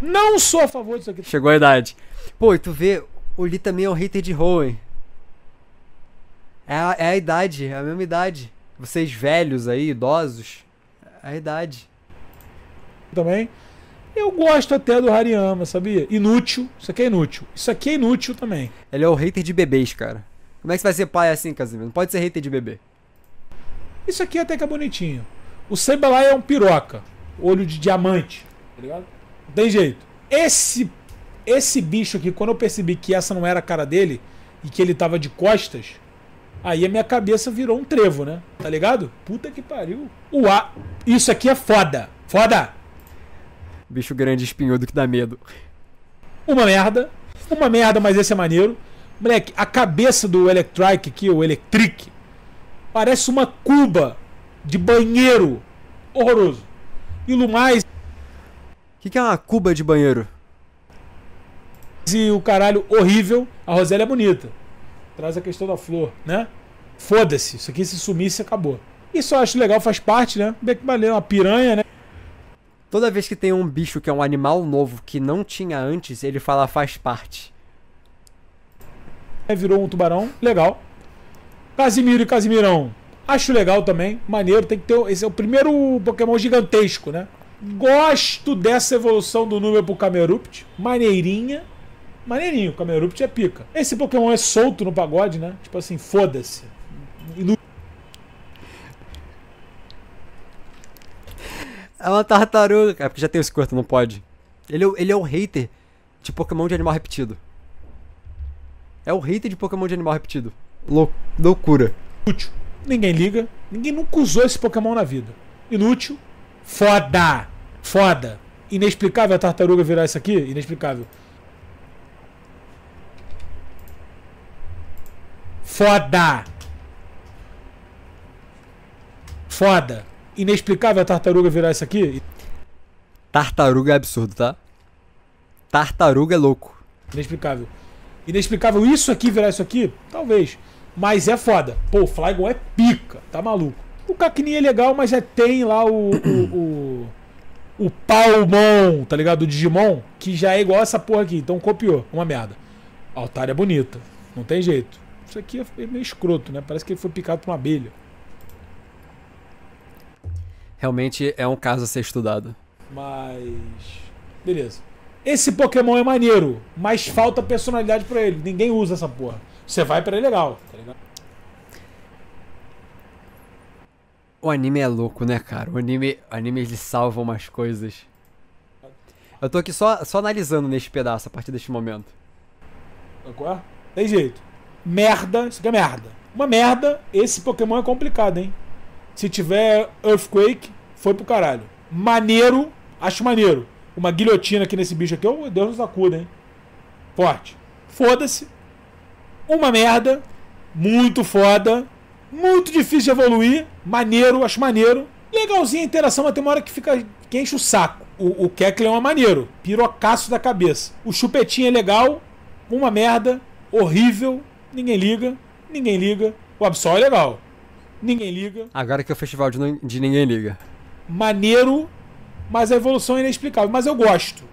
Não sou a favor disso aqui. Chegou a idade. Pô, e tu vê, o Lee também é um hater de Hoenn. É, a, é a idade, é a mesma idade. Vocês velhos aí, idosos, é a idade. Também. Eu gosto até do Hariyama, sabia? Inútil. Isso aqui é inútil. Isso aqui é inútil também. Ele é o hater de bebês, cara. Como é que você vai ser pai assim, Casimiro? Não pode ser hater de bebê. Isso aqui até que é bonitinho. O Seibalá é um piroca. Olho de diamante. Tá ligado? Não tem jeito. Esse, esse bicho aqui, quando eu percebi que essa não era a cara dele e que ele tava de costas, aí a minha cabeça virou um trevo, né? Tá ligado? Puta que pariu. A. isso aqui é foda. Foda! Bicho grande espinhudo que dá medo. Uma merda. Uma merda, mas esse é maneiro. Moleque, a cabeça do Electric aqui, o Electric, Parece uma cuba de banheiro. Horroroso. E o mais. O que, que é uma cuba de banheiro? E o caralho horrível. A Rosélia é bonita. Traz a questão da flor, né? Foda-se. Isso aqui se sumisse acabou. Isso eu acho legal, faz parte, né? Bem que valeu, uma piranha, né? Toda vez que tem um bicho que é um animal novo que não tinha antes, ele fala faz parte. É, virou um tubarão, legal. Casimiro e Casimirão. Acho legal também, maneiro, tem que ter. Esse é o primeiro Pokémon gigantesco, né? Gosto dessa evolução do número pro Camerupt. Maneirinha. Maneirinho, o Camerupt é pica. Esse Pokémon é solto no pagode, né? Tipo assim, foda-se. É uma tartaruga, É porque já tem o Squirtle, não pode. Ele, é, ele é o hater de Pokémon de animal repetido. É o hater de Pokémon de animal repetido. Lou loucura. Ninguém liga. Ninguém nunca usou esse Pokémon na vida. Inútil. Foda. Foda. Inexplicável a tartaruga virar isso aqui? Inexplicável. Foda. Foda. Inexplicável a tartaruga virar isso aqui? Tartaruga é absurdo, tá? Tartaruga é louco. Inexplicável. Inexplicável isso aqui virar isso aqui? Talvez. Mas é foda. Pô, o Flygon é pica, tá maluco? O Cacnin é legal, mas já é, tem lá o. o, o, o Palmon, tá ligado? O Digimon, que já é igual essa porra aqui. Então copiou. Uma merda. A altar é bonita. Não tem jeito. Isso aqui é meio escroto, né? Parece que ele foi picado por uma abelha. Realmente é um caso a ser estudado. Mas. Beleza. Esse Pokémon é maneiro, mas falta personalidade para ele. Ninguém usa essa porra. Você vai pra ilegal, tá ligado? O anime é louco, né, cara? O anime, o anime eles salvam umas coisas. Eu tô aqui só, só analisando neste pedaço, a partir deste momento. Agora? Tem jeito. Merda, isso aqui é merda. Uma merda, esse Pokémon é complicado, hein? Se tiver Earthquake, foi pro caralho. Maneiro, acho maneiro. Uma guilhotina aqui nesse bicho aqui, oh, Deus nos acuda, hein? Forte. Foda-se, uma merda, muito foda, muito difícil de evoluir, maneiro, acho maneiro. Legalzinha a interação, mas tem uma hora que fica. que enche o saco. O, o Kekleon é maneiro, pirocaço da cabeça. O chupetinho é legal, uma merda, horrível, ninguém liga, ninguém liga. O Absol é legal, ninguém liga. Agora que é o festival de, de ninguém liga. Maneiro, mas a evolução é inexplicável. Mas eu gosto.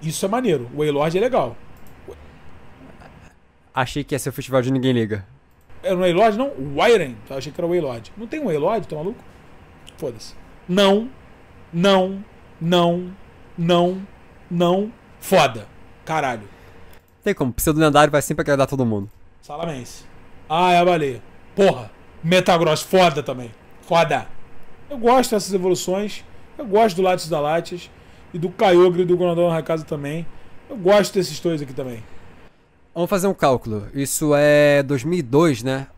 Isso é maneiro. O Waylord é legal achei que ia ser o festival de Ninguém Liga. É era um Waylord, não? Wyren. Eu achei que era o Waylord. Não tem um Waylord, tá maluco? Foda-se. Não, não, não, não, não. Foda. Caralho. Tem como, pseudo-lendário vai sempre agradar todo mundo. Salamense. Ah, é a baleia. Porra. Metagross, foda também. Foda. Eu gosto dessas evoluções. Eu gosto do Lattes da Lattes. E do Kyogre e do na casa também. Eu gosto desses dois aqui também. Vamos fazer um cálculo. Isso é 2002, né?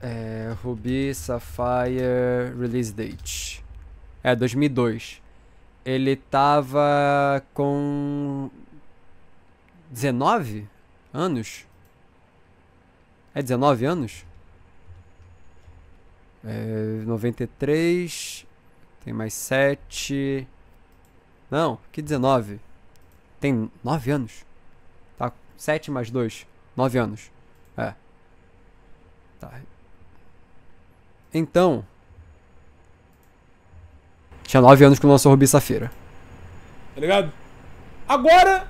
É, Ruby Sapphire Release Date. É, 2002. Ele tava com 19 anos? É 19 anos? É 93. Tem mais 7. Não, que 19? Tem 9 anos. 7 mais 2, 9 anos. É. Tá. Então. Tinha 9 anos que lançou Rubi Safira. Tá ligado? Agora.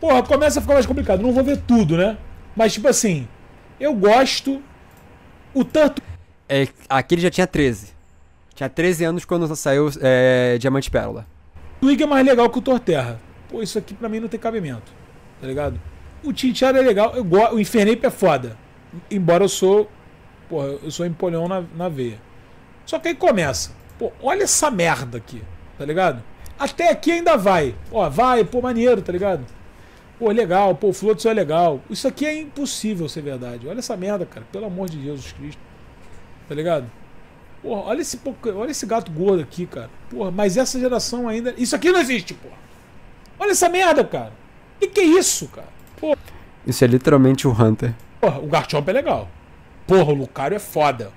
Porra, começa a ficar mais complicado. Não vou ver tudo, né? Mas, tipo assim. Eu gosto. O tanto. É, aqui ele já tinha 13. Tinha 13 anos quando saiu é, Diamante Pérola. Twig é mais legal que o Torterra. Pô, isso aqui pra mim não tem cabimento. Tá ligado? O Tintiara é legal. Eu go... O Infernape é foda. Embora eu sou. Porra, eu sou empolhão na, na veia. Só que aí começa. Pô, olha essa merda aqui, tá ligado? Até aqui ainda vai. Ó, vai, pô, maneiro, tá ligado? Pô, legal, pô, o só é legal. Isso aqui é impossível ser verdade. Olha essa merda, cara. Pelo amor de Jesus Cristo. Tá ligado? Porra, olha esse, olha esse gato gordo aqui, cara. Porra, mas essa geração ainda. Isso aqui não existe, porra. Olha essa merda, cara. O que, que é isso, cara? Pô. Isso é literalmente o Hunter. Porra, o Garchomp é legal. Porra, o Lucario é foda.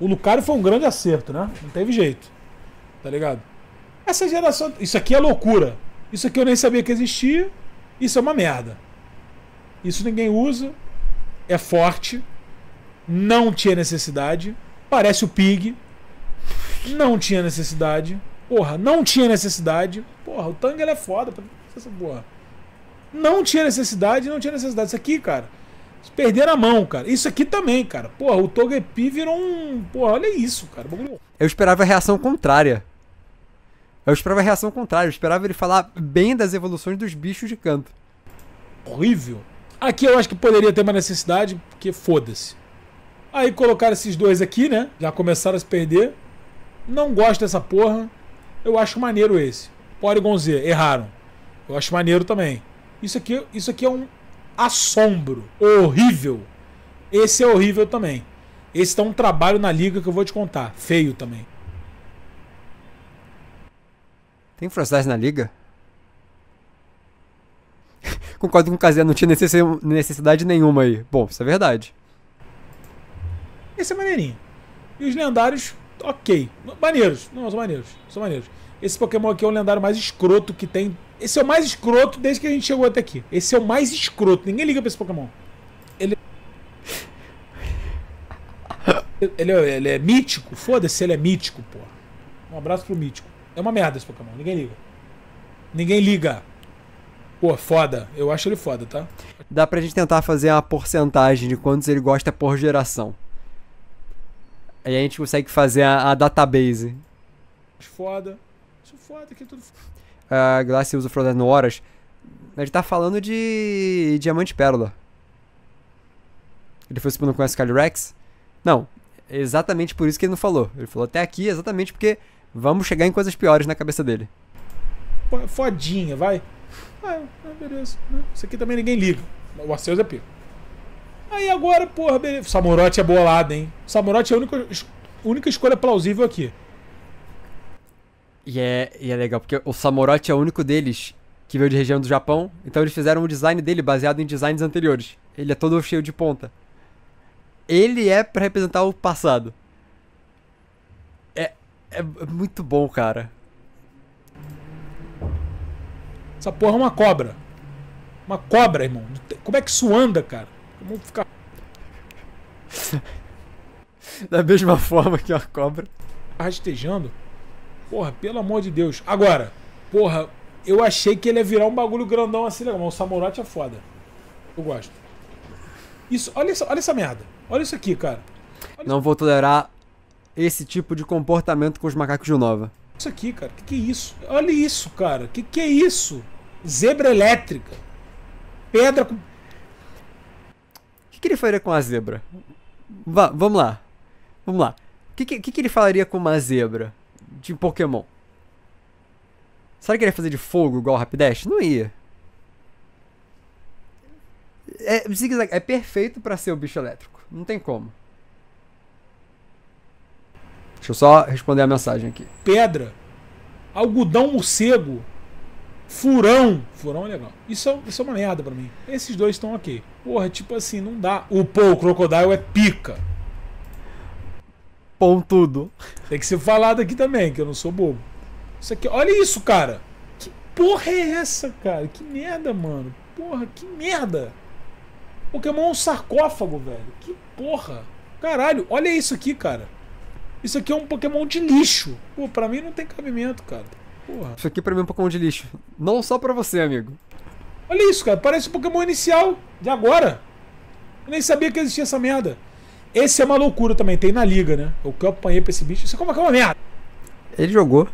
O Lucario foi um grande acerto, né? Não teve jeito. Tá ligado? Essa geração. Isso aqui é loucura. Isso aqui eu nem sabia que existia. Isso é uma merda. Isso ninguém usa. É forte. Não tinha necessidade. Parece o Pig. Não tinha necessidade. Porra, não tinha necessidade. Porra, o Tang é foda. porra. Não tinha necessidade, não tinha necessidade. Isso aqui, cara. Perderam a mão, cara. Isso aqui também, cara. Porra, o Togepi virou um. Porra, olha isso, cara. É eu esperava a reação contrária. Eu esperava a reação contrária. Eu esperava ele falar bem das evoluções dos bichos de canto. Horrível. Aqui eu acho que poderia ter uma necessidade, porque foda-se. Aí colocaram esses dois aqui, né? Já começaram a se perder. Não gosto dessa porra. Eu acho maneiro esse. Porygon Z, erraram. Eu acho maneiro também. Isso aqui, isso aqui é um assombro. Horrível. Esse é horrível também. Esse tá um trabalho na liga que eu vou te contar. Feio também. Tem Frostaz na liga? Concordo com o Kazé, não tinha necessidade nenhuma aí. Bom, isso é verdade. Esse é maneirinho. E os lendários, ok. Maneiros. Não, são maneiros. São maneiros. Esse Pokémon aqui é o lendário mais escroto que tem. Esse é o mais escroto desde que a gente chegou até aqui. Esse é o mais escroto. Ninguém liga pra esse Pokémon. Ele. ele, é, ele é mítico? Foda-se, ele é mítico, pô. Um abraço pro mítico. É uma merda esse Pokémon. Ninguém liga. Ninguém liga. Pô, foda. Eu acho ele foda, tá? Dá pra gente tentar fazer uma porcentagem de quantos ele gosta por geração. Aí a gente consegue fazer a, a database. Foda foda, aqui é tudo foda. A Glace usa Frozen Horas. A gente tá falando de Diamante Pérola. Ele foi se com conhece Calyrex? Não. exatamente por isso que ele não falou. Ele falou até aqui exatamente porque vamos chegar em coisas piores na cabeça dele. Fodinha, vai. Ah, é, é, beleza. Né? Isso aqui também ninguém liga. O Arceus é pico. Aí agora, porra, beleza. Samurott é bolado, hein? Samorote é a única, única escolha plausível aqui. E é, e é legal, porque o Samorote é o único deles que veio de região do Japão, então eles fizeram o design dele baseado em designs anteriores. Ele é todo cheio de ponta. Ele é para representar o passado. É, é, é muito bom, cara. Essa porra é uma cobra. Uma cobra, irmão. Como é que isso anda, cara? Como ficar. da mesma forma que uma cobra. Tá rastejando. Porra, pelo amor de Deus. Agora, porra, eu achei que ele ia virar um bagulho grandão assim, legal. Mas o Samurott é foda. Eu gosto. Isso, olha, isso, olha essa merda. Olha isso aqui, cara. Olha Não isso. vou tolerar esse tipo de comportamento com os macacos de Nova. Isso aqui, cara. Que que é isso? Olha isso, cara. Que que é isso? Zebra elétrica. Pedra com... O que, que ele faria com a zebra? Va vamos lá. Vamos lá. O que, que, que, ele falaria com uma zebra? de Pokémon. Será que ele ia fazer de fogo igual o Rapidash? Não ia. É, é perfeito para ser o bicho elétrico. Não tem como. Deixa eu só responder a mensagem aqui. Pedra, algodão morcego, furão. Furão é legal. Isso é, isso é uma merda pra mim. Esses dois estão ok. Porra, tipo assim, não dá. O Paul Crocodile é pica. Pontudo. Tem que ser falado aqui também, que eu não sou bobo. Isso aqui, olha isso, cara. Que porra é essa, cara? Que merda, mano. Porra, que merda. Pokémon é um sarcófago, velho. Que porra. Caralho, olha isso aqui, cara. Isso aqui é um Pokémon de lixo. Pô, pra mim não tem cabimento, cara. Porra. Isso aqui pra mim é um Pokémon de lixo. Não só pra você, amigo. Olha isso, cara. Parece o Pokémon inicial de agora. Eu nem sabia que existia essa merda. Esse é uma loucura também, tem na liga, né? O que eu apanhei pra esse bicho. Isso é como é que é uma merda. Ele jogou.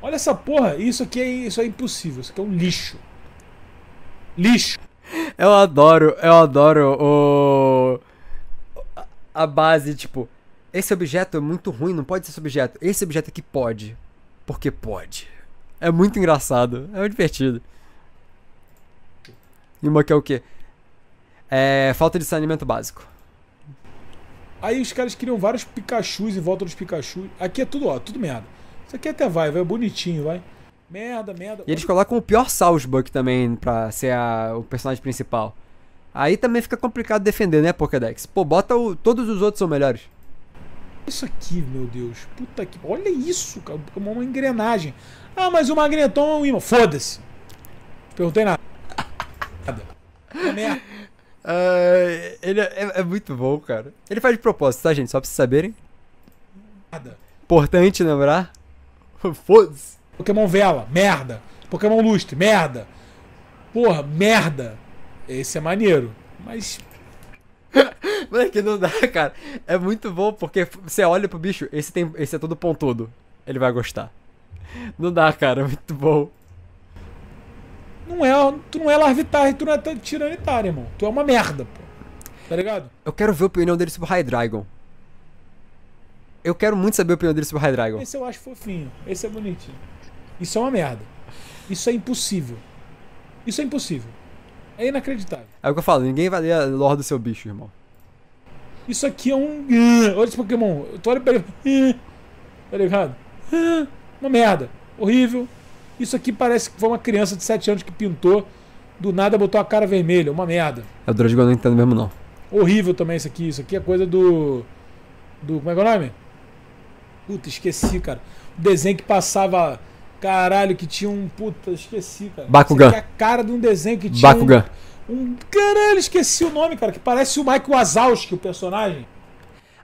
Olha essa porra, isso aqui é, isso é impossível, isso aqui é um lixo. Lixo. Eu adoro, eu adoro o. A base, tipo, esse objeto é muito ruim, não pode ser esse objeto. Esse objeto aqui pode. Porque pode. É muito engraçado, é muito divertido. E uma que é o quê? É, falta de saneamento básico. Aí os caras criam vários Pikachus em volta dos pikachu's Aqui é tudo, ó, tudo merda. Isso aqui até vai, vai bonitinho, vai. Merda, merda. E eles colocam o pior Salzburg também pra ser a, o personagem principal. Aí também fica complicado defender, né, Pokédex? Pô, bota o. Todos os outros são melhores. Isso aqui, meu Deus. Puta que. Olha isso, cara. É uma engrenagem. Ah, mas o Magneton é um imã. Foda-se. Perguntei nada. nada. É merda. Uh, ele é, é, é, muito bom, cara. Ele faz de propósito, tá, gente? Só pra vocês saberem. Nada. Importante lembrar. Foda-se. Pokémon Vela, merda. Pokémon Lustre, merda. Porra, merda. Esse é maneiro. Mas. Mano, é que não dá, cara. É muito bom porque você olha pro bicho, esse, tem, esse é todo pontudo. Ele vai gostar. Não dá, cara. É muito bom não é, tu não é e tu não é tiranitário, irmão. Tu é uma merda, pô. Tá ligado? Eu quero ver a opinião dele sobre o Dragon. Eu quero muito saber a opinião dele sobre o Dragon. Esse eu acho fofinho. Esse é bonitinho. Isso é uma merda. Isso é impossível. Isso é impossível. É inacreditável. É o que eu falo, ninguém vai ler a lore do seu bicho, irmão. Isso aqui é um. Olha esse Pokémon. Tu olha pra ele. Tá ligado? Uma merda. Horrível. Isso aqui parece que foi uma criança de 7 anos que pintou, do nada botou a cara vermelha, uma merda. É o Drosgo, eu não entendo mesmo, não. Horrível também isso aqui. Isso aqui é coisa do. do como é que é o nome? Puta, esqueci, cara. O desenho que passava. Caralho, que tinha um. Puta, esqueci, cara. Bakugan. Isso aqui é a cara de um desenho que tinha. Bakugan. Um, um... Caralho, esqueci o nome, cara. Que parece o Michael Wazowski, o personagem.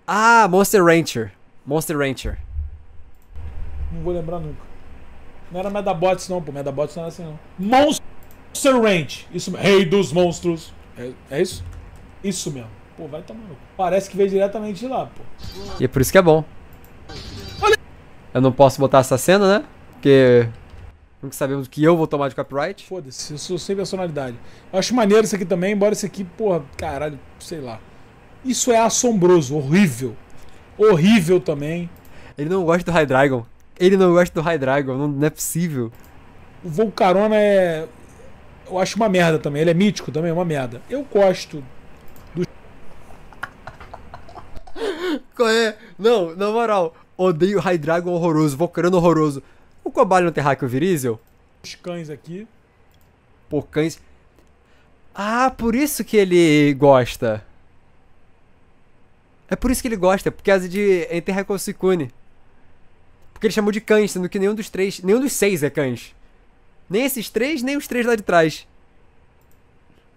Ah, Monster Rancher. Monster Rancher. Não vou lembrar nunca. Não era Medabots, não, pô. Medabots não era assim, não. Monster Ranch. Isso mesmo. Rei dos monstros. É, é isso? Isso mesmo. Pô, vai tomando. Parece que veio diretamente de lá, pô. E é por isso que é bom. Eu não posso botar essa cena, né? Porque nunca sabemos o que eu vou tomar de copyright. Foda-se, eu sou sem personalidade. Eu acho maneiro isso aqui também, embora isso aqui, porra, caralho, sei lá. Isso é assombroso, horrível. Horrível também. Ele não gosta do High Dragon. Ele não gosta do High Dragon, não, não é possível. O Volcarona é. Eu acho uma merda também. Ele é mítico também, é uma merda. Eu gosto do. Qual é? Não, na moral, odeio High Dragon horroroso, Volcarona horroroso. O Cobalho não tem hack Virizel? Os cães aqui. Pô, cães. Ah, por isso que ele gosta. É por isso que ele gosta, porque é de com o Sicune. Porque ele chamou de cães, sendo que nenhum dos três. Nenhum dos seis é cães. Nem esses três, nem os três lá de trás.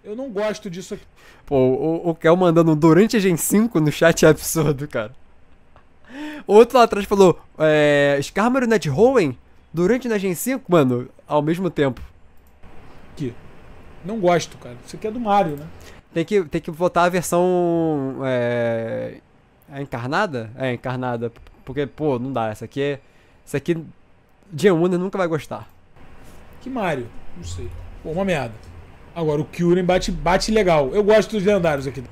Eu não gosto disso aqui. Pô, o, o Kel mandando um durante a Gen 5 no chat é absurdo, cara. Outro lá atrás falou: é, Skarmory Net Hoenn durante na Gen 5, mano, ao mesmo tempo. Que? Não gosto, cara. Isso aqui é do Mario, né? Tem que, tem que botar a versão. É, é encarnada? É, encarnada. Porque, pô, não dá. Essa aqui é. Isso aqui, Jeuna nunca vai gostar. Que Mario? Não sei. Pô, uma merda. Agora, o Kyurem bate, bate legal. Eu gosto dos lendários aqui.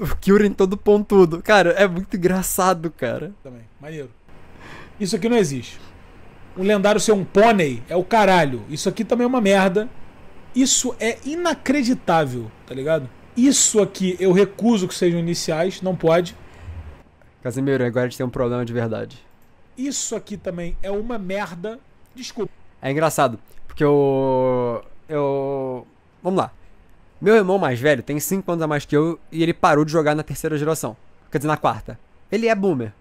O Kyurem todo pontudo. Cara, é muito engraçado, cara. Também, maneiro. Isso aqui não existe. Um lendário ser um pônei é o caralho. Isso aqui também é uma merda. Isso é inacreditável, tá ligado? Isso aqui eu recuso que sejam iniciais, não pode. Casimiro, agora a gente tem um problema de verdade isso aqui também é uma merda. Desculpa. É engraçado, porque eu. Eu. Vamos lá. Meu irmão mais velho tem 5 anos a mais que eu e ele parou de jogar na terceira geração. Quer dizer, na quarta. Ele é boomer.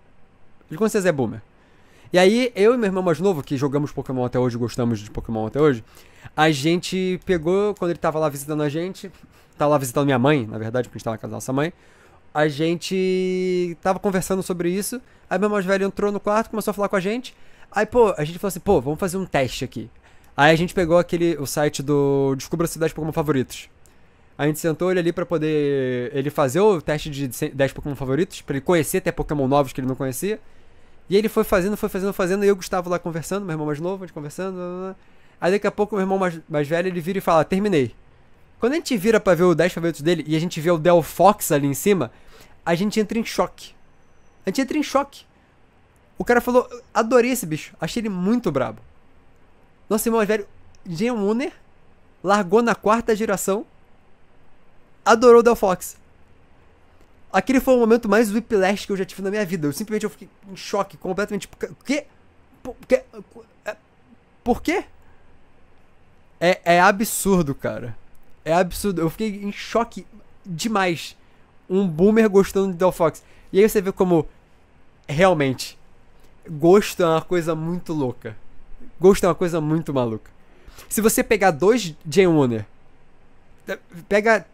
Ele com certeza é boomer. E aí, eu e meu irmão mais novo, que jogamos Pokémon até hoje, gostamos de Pokémon até hoje, a gente pegou, quando ele tava lá visitando a gente, tava tá lá visitando minha mãe, na verdade, porque a gente tava tá na casa da nossa mãe, a gente tava conversando sobre isso. Aí meu mais velho entrou no quarto, começou a falar com a gente. Aí, pô, a gente falou assim, pô, vamos fazer um teste aqui. Aí a gente pegou aquele, o site do Descubra a Cidade Pokémon Favoritos. A gente sentou ele ali para poder ele fazer o teste de 10 Pokémon favoritos, para ele conhecer até Pokémon novos que ele não conhecia. E ele foi fazendo, foi fazendo, fazendo, e eu e o Gustavo lá conversando, meu irmão mais novo, a gente conversando. Blá, blá. Aí daqui a pouco o meu irmão mais, mais velho ele vira e fala: Terminei. Quando a gente vira para ver o 10 favoritos dele e a gente vê o Del Fox ali em cima, a gente entra em choque. A gente entra em choque. O cara falou: adorei esse bicho, achei ele muito brabo. Nosso irmão mais velho, Jim Wooner, largou na quarta geração, adorou o Del Fox. Aquele foi o momento mais whiplash que eu já tive na minha vida. Eu simplesmente eu fiquei em choque, completamente. O quê? Por quê? É, por quê? É, é absurdo, cara. É absurdo. Eu fiquei em choque demais. Um boomer gostando de Del Fox. E aí você vê como realmente gosto é uma coisa muito louca. Gosto é uma coisa muito maluca. Se você pegar dois Jane Warner, pega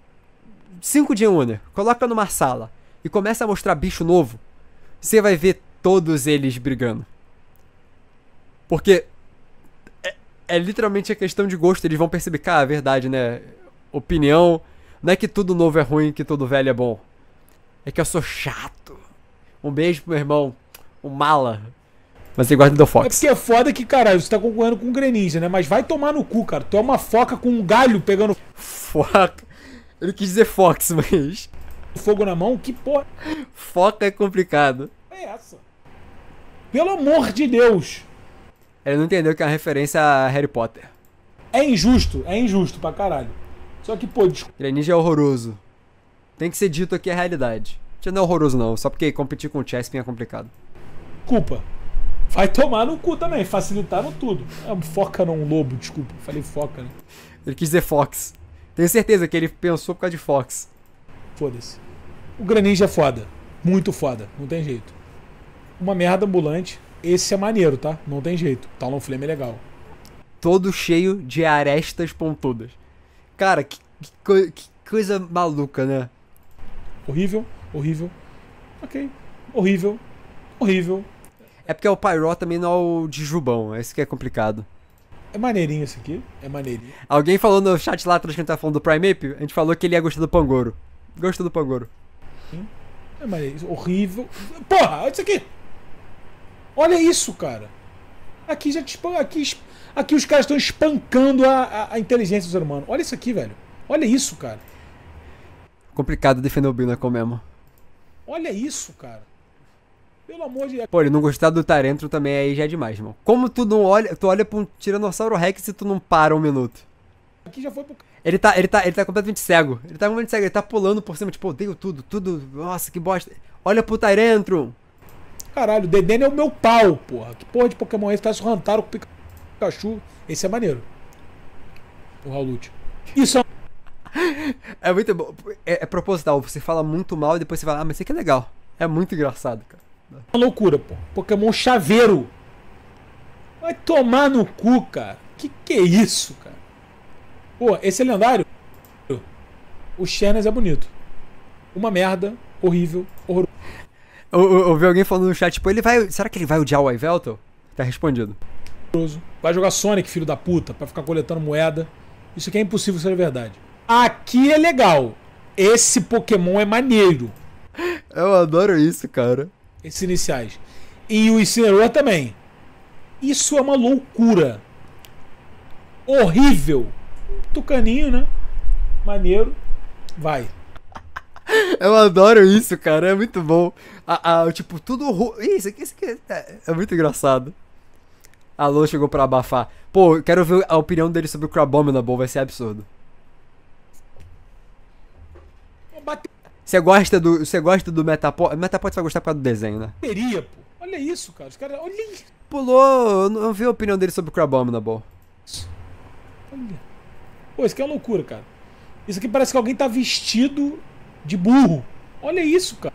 cinco Jane Warner, coloca numa sala e começa a mostrar bicho novo, você vai ver todos eles brigando. Porque é, é literalmente a questão de gosto, eles vão perceber, cara, a é verdade, né? opinião. Não é que tudo novo é ruim, que tudo velho é bom. É que eu sou chato. Um beijo pro meu irmão, o Mala. Mas ele gosta do Fox. É porque é foda que, caralho você tá concorrendo com o Greninja, né? Mas vai tomar no cu, cara. Tu é uma foca com um galho pegando. Foca. Ele quis dizer Fox, mas. Fogo na mão? Que porra. Foca é complicado. É essa. Pelo amor de Deus. Ele não entendeu que é uma referência a Harry Potter. É injusto, é injusto pra caralho. Só que, pô, desculpa. Greninja é horroroso. Tem que ser dito aqui a realidade. Já não é horroroso, não. Só porque competir com o Chespin é complicado. Culpa. Vai tomar no cu também. Facilitaram tudo. É, foca não, lobo, desculpa. Falei foca, né? Ele quis dizer Fox. Tenho certeza que ele pensou por causa de Fox. Foda-se. O Greninja é foda. Muito foda. Não tem jeito. Uma merda ambulante. Esse é maneiro, tá? Não tem jeito. Talonflame é legal. Todo cheio de arestas pontudas. Cara, que, que, que coisa maluca, né? Horrível, horrível. Ok. Horrível, horrível. É porque é o Pyro também não é o de Jubão, esse é que é complicado. É maneirinho isso aqui, é maneirinho. Alguém falou no chat lá atrás que a gente tá falando do Prime Primeape, a gente falou que ele ia gostar do Pangoro. Gostou do Pangoro. É maneirinho, horrível. Porra, olha isso aqui! Olha isso, cara! Aqui já te aqui Aqui os caras estão espancando a, a, a, inteligência do ser humano. Olha isso aqui, velho. Olha isso, cara. Complicado defender o Binacon né, mesmo. Olha isso, cara. Pelo amor de Deus. Pô, ele não gostar do Tarentro também aí já é demais, irmão. Como tu não olha. Tu olha pra um Tiranossauro Rex e tu não para um minuto. Aqui já foi pro. Ele tá, ele, tá, ele tá completamente cego. Ele tá completamente cego. Ele tá pulando por cima, tipo, odeio tudo, tudo. Nossa, que bosta. Olha pro Tarentrum. Caralho, o Dedene é o meu pau, porra. Que porra de Pokémon é esse? Tá surrantado com o Pikachu. Esse é maneiro. O Hawlut. Isso é. É muito bom. É, é, proposital. Você fala muito mal e depois você fala, ah, mas isso aqui é legal. É muito engraçado, cara. É uma loucura, pô. Pokémon chaveiro. Vai tomar no cu, cara. Que que é isso, cara? Pô, esse é lendário. O Xernas é bonito. Uma merda, horrível, horroroso. Eu, eu, eu, vi alguém falando no chat, tipo, ele vai. Será que ele vai odiar o Ivelto? Tá respondido. Vai jogar Sonic, filho da puta, pra ficar coletando moeda. Isso aqui é impossível ser verdade. Aqui é legal. Esse Pokémon é maneiro. Eu adoro isso, cara. Esses iniciais. E o Incineroar também. Isso é uma loucura. Horrível. Tucaninho, né? Maneiro. Vai. Eu adoro isso, cara. É muito bom. Ah, ah tipo, tudo. Ru... Isso aqui, isso aqui é... é muito engraçado a Lô chegou pra abafar. Pô, eu quero ver a opinião dele sobre o Crabominable, vai ser absurdo. Você gosta do, você gosta do Metapod? Metapod você vai gostar por causa do desenho, né? Teria, pô. Olha isso, cara. Os caras, olha isso. Pulou, eu não vi a opinião dele sobre o Crabominable. Olha. Pô, isso aqui é uma loucura, cara. Isso aqui parece que alguém tá vestido de burro. Olha isso, cara.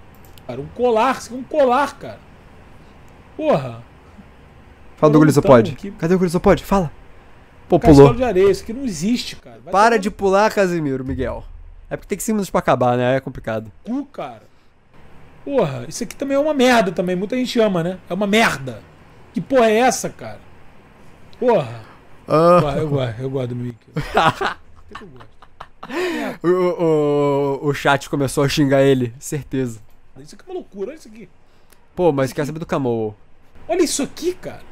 Um colar, é um colar, cara. Porra. Fala do Golisopod. Que... Cadê o Golisopod? Fala. Pô, pulou. de areia, isso aqui não existe, cara. Vai Para de pular, Casimiro, Miguel. É porque tem que ser minutos pra acabar, né? É complicado. Cu, cara. Porra, isso aqui também é uma merda também. Muita gente ama, né? É uma merda. Que porra é essa, cara? Porra. Ah. Porra, eu gosto, eu gosto do Mickey. eu gosto. O, o, o chat começou a xingar ele, certeza. Isso aqui é uma loucura, olha isso aqui. Pô, mas isso quer aqui. saber do Camou. Olha isso aqui, cara.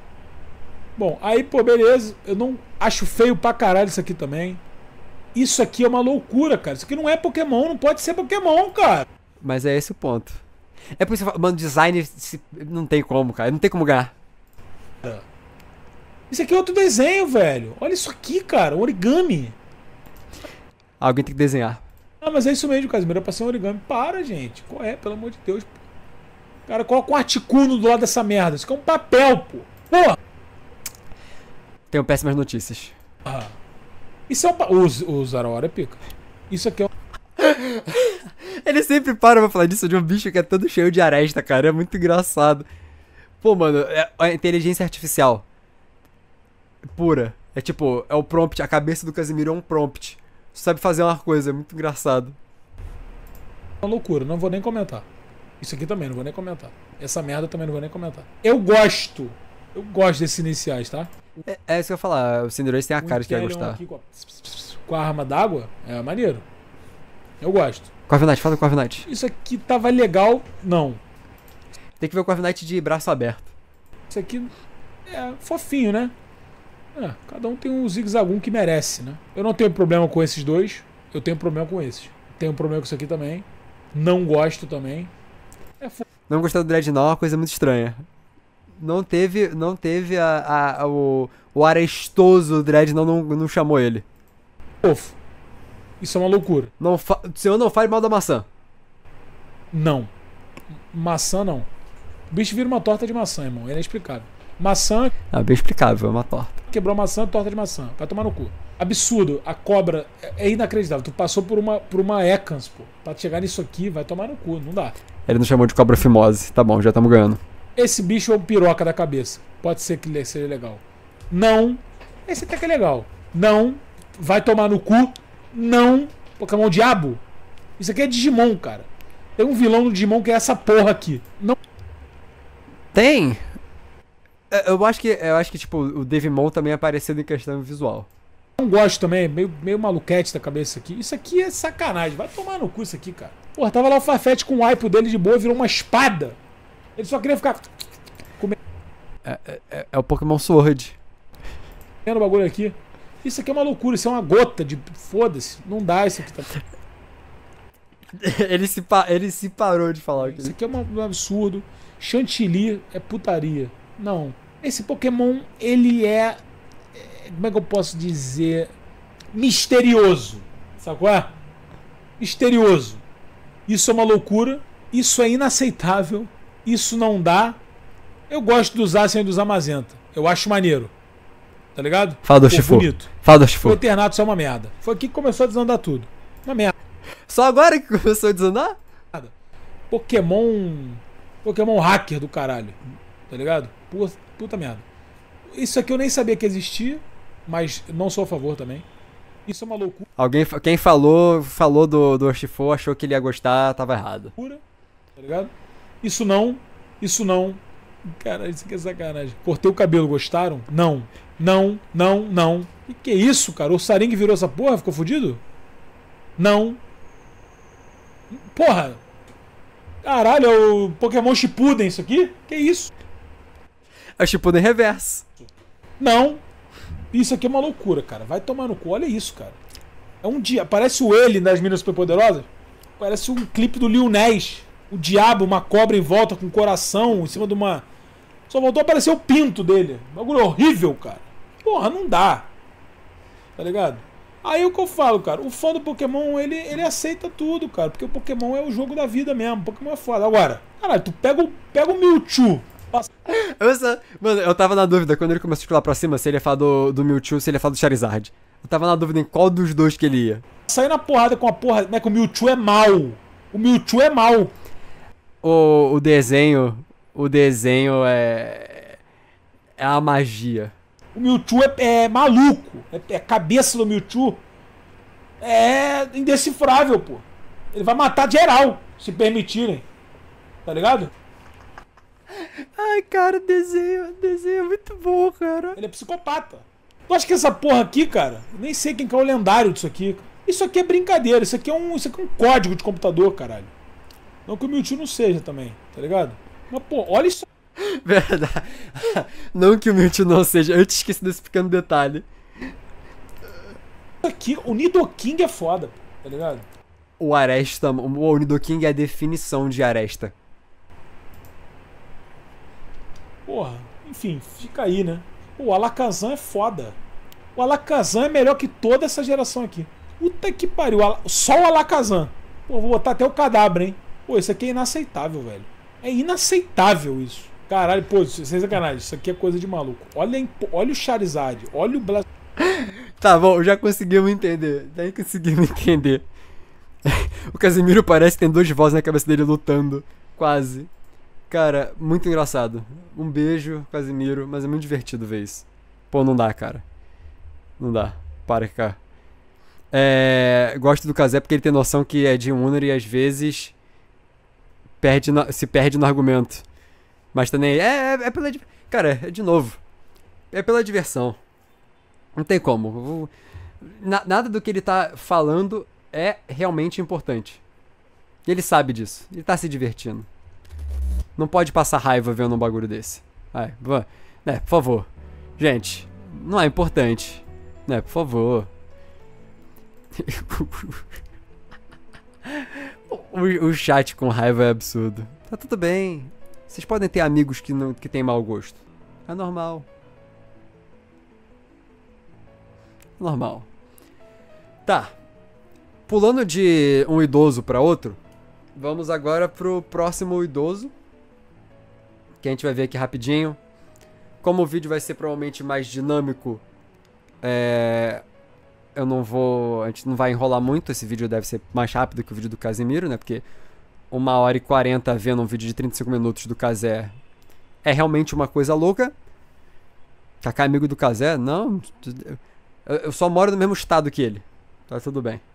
Bom, aí, pô, beleza. Eu não acho feio pra caralho isso aqui também. Isso aqui é uma loucura, cara. Isso aqui não é Pokémon, não pode ser Pokémon, cara. Mas é esse o ponto. É por isso que, mano, design não tem como, cara. Não tem como ganhar. É. Isso aqui é outro desenho, velho. Olha isso aqui, cara. Origami. Alguém tem que desenhar. Ah, mas é isso mesmo, Casimiro. É pra ser um origami. Para, gente. Qual é? Pelo amor de Deus. Cara, coloca um articuno do lado dessa merda. Isso aqui é um papel, pô. Porra! Tenho péssimas notícias. Ah. Isso é um. Pa... O, o Zaraora é pica. Isso aqui é um. Ele sempre para pra falar disso de um bicho que é todo cheio de aresta, cara. É muito engraçado. Pô, mano, é a é inteligência artificial. Pura. É tipo, é o prompt. A cabeça do Casimiro é um prompt. Sabe fazer uma coisa, é muito engraçado. É uma loucura, não vou nem comentar. Isso aqui também não vou nem comentar. Essa merda também não vou nem comentar. Eu gosto. Eu gosto desses iniciais, tá? É, é, isso que eu ia falar. O Cinderace tem a o cara de que ia gostar. Aqui, com, a... com, a... arma d'água, é maneiro. Eu gosto. Corviknight, fala do Corviknight. Isso aqui tava legal, não. Tem que ver o Corviknight de braço aberto. Isso aqui é fofinho, né? É, cada um tem um zigue-zague que merece, né? Eu não tenho problema com esses dois. Eu tenho problema com esses. Tenho problema com isso aqui também. Não gosto também. É Não gostar do Dreadnought é uma coisa muito estranha não teve, não teve a, a, a o, o arestoso Dredd não, não, não chamou ele. Uf, isso é uma loucura. Não fa... Senhor, não faz mal da maçã. Não. Maçã não. O bicho vira uma torta de maçã, irmão. É inexplicável. Maçã. É bem explicável, é uma torta. Quebrou maçã, torta de maçã. Vai tomar no cu. Absurdo. A cobra é, é inacreditável. Tu passou por uma, por uma Ekans, pô. Pra chegar nisso aqui, vai tomar no cu. Não dá. Ele não chamou de cobra fimose. Tá bom, já estamos ganhando esse bicho é um piroca da cabeça. Pode ser que ele seja legal. Não, esse até que é legal. Não, vai tomar no cu. Não, Pokémon Diabo. Isso aqui é Digimon, cara. Tem um vilão no Digimon que é essa porra aqui. Não. Tem? É, eu acho que, eu acho que tipo, o Devimon também é em questão visual. Não gosto também, é meio, meio maluquete da cabeça aqui. Isso aqui é sacanagem. Vai tomar no cu isso aqui, cara. Porra, tava lá o Farfetch com o aipo dele de boa, virou uma espada. Ele só queria ficar. Comendo. É, é, é, é o Pokémon Sword. Vendo o bagulho aqui. Isso aqui é uma loucura, isso é uma gota de. Foda-se, não dá isso aqui. Tá... ele, se pa... ele se parou de falar aqui. Isso aqui é um absurdo. Chantilly é putaria. Não. Esse Pokémon, ele é. é como é que eu posso dizer? Misterioso. qual É? Misterioso. Isso é uma loucura. Isso é inaceitável isso não dá. Eu gosto de usar sem usar Mazenta. Eu acho maneiro. Tá ligado? Fala do Chifu. Fala do Chifu. O Eternato é uma merda. Foi aqui que começou a desandar tudo. Uma merda. Só agora que começou a desandar? Pokémon. Pokémon hacker do caralho. Tá ligado? Puta, puta merda. Isso aqui eu nem sabia que existia, mas não sou a favor também. Isso é uma loucura. Alguém, quem falou, falou do, do Orchifo, achou que ele ia gostar, tava errado. Tá ligado? Isso não, isso não. Cara, isso que é sacanagem. Cortei o cabelo, gostaram? Não, não, não, não. E que isso, cara? O Saring virou essa porra? Ficou fudido? Não. Porra! Caralho, é o Pokémon Shippuden isso aqui? Que isso? É o Shippuden reverso. Não. Isso aqui é uma loucura, cara. Vai tomar no cu. Olha isso, cara. É um dia. Parece o ele nas Minas Superpoderosas. Parece um clipe do Lil Ness o diabo, uma cobra em volta com coração em cima de uma. Só voltou a aparecer o pinto dele. Bagulho horrível, cara. Porra, não dá. Tá ligado? Aí o que eu falo, cara, o fã do Pokémon, ele, ele aceita tudo, cara. Porque o Pokémon é o jogo da vida mesmo. O Pokémon é foda. Agora, caralho, tu pega o, pega o Mewtwo. Eu só... Mano, eu tava na dúvida quando ele começou a escolar pra cima se ele ia falar do, do Mewtwo se ele ia falar do Charizard. Eu tava na dúvida em qual dos dois que ele ia. Sair na porrada com a porra, né? Que o Mewtwo é mal. O Mewtwo é mal o, o desenho. O desenho é. É a magia. O Mewtwo é, é maluco. É, é, cabeça do Mewtwo. É indecifrável, pô. Ele vai matar geral, se permitirem. Tá ligado? Ai, cara, desenho, desenho é muito bom, cara. Ele é psicopata. Tu acha que essa porra aqui, cara? Nem sei quem que é o lendário disso aqui. Isso aqui é brincadeira, isso aqui é um, isso aqui é um código de computador, caralho. Não que o Mewtwo não seja também, tá ligado? Mas, pô, olha isso. Verdade. Não que o Mewtwo não seja. Eu te esqueci desse pequeno detalhe. Aqui, o Nidoking é foda, tá ligado? O Aresta. O Nidoking é a definição de Aresta. Porra, enfim, fica aí, né? O Alakazam é foda. O Alakazam é melhor que toda essa geração aqui. Puta que pariu. Só o Alakazam. Pô, vou botar até o cadáver, hein? Pô, isso aqui é inaceitável, velho. É inaceitável isso. Caralho, pô, sem sacanagem, isso aqui é coisa de maluco. Olha, olha o Charizard, olha o Blast. tá bom, já conseguimos entender. Daí conseguimos entender. o Casimiro parece que tem duas vozes na cabeça dele lutando. Quase. Cara, muito engraçado. Um beijo, Casimiro, mas é muito divertido ver isso. Pô, não dá, cara. Não dá. Para cá. É, gosto do Casé porque ele tem noção que é de Unner e às vezes perde no, se perde no argumento. Mas também é, é, é pela. Cara, é de novo. É pela diversão. Não tem como. Na, nada do que ele tá falando é realmente importante. Ele sabe disso. Ele tá se divertindo. Não pode passar raiva vendo um bagulho desse. Ai, né, por favor. Gente, não é importante. Né, por favor. O, o chat com raiva é absurdo. Tá tudo bem. Vocês podem ter amigos que, não, que tem mau gosto. É normal. Normal. Tá. Pulando de um idoso para outro, vamos agora pro próximo idoso. Que a gente vai ver aqui rapidinho. Como o vídeo vai ser provavelmente mais dinâmico, é, eu não vou. A gente não vai enrolar muito. Esse vídeo deve ser mais rápido que o vídeo do Casemiro, né? Porque uma hora e quarenta vendo um vídeo de 35 minutos do Casé é realmente uma coisa louca. Kaká é amigo do Casé? Não. Eu só moro no mesmo estado que ele. Tá tudo bem.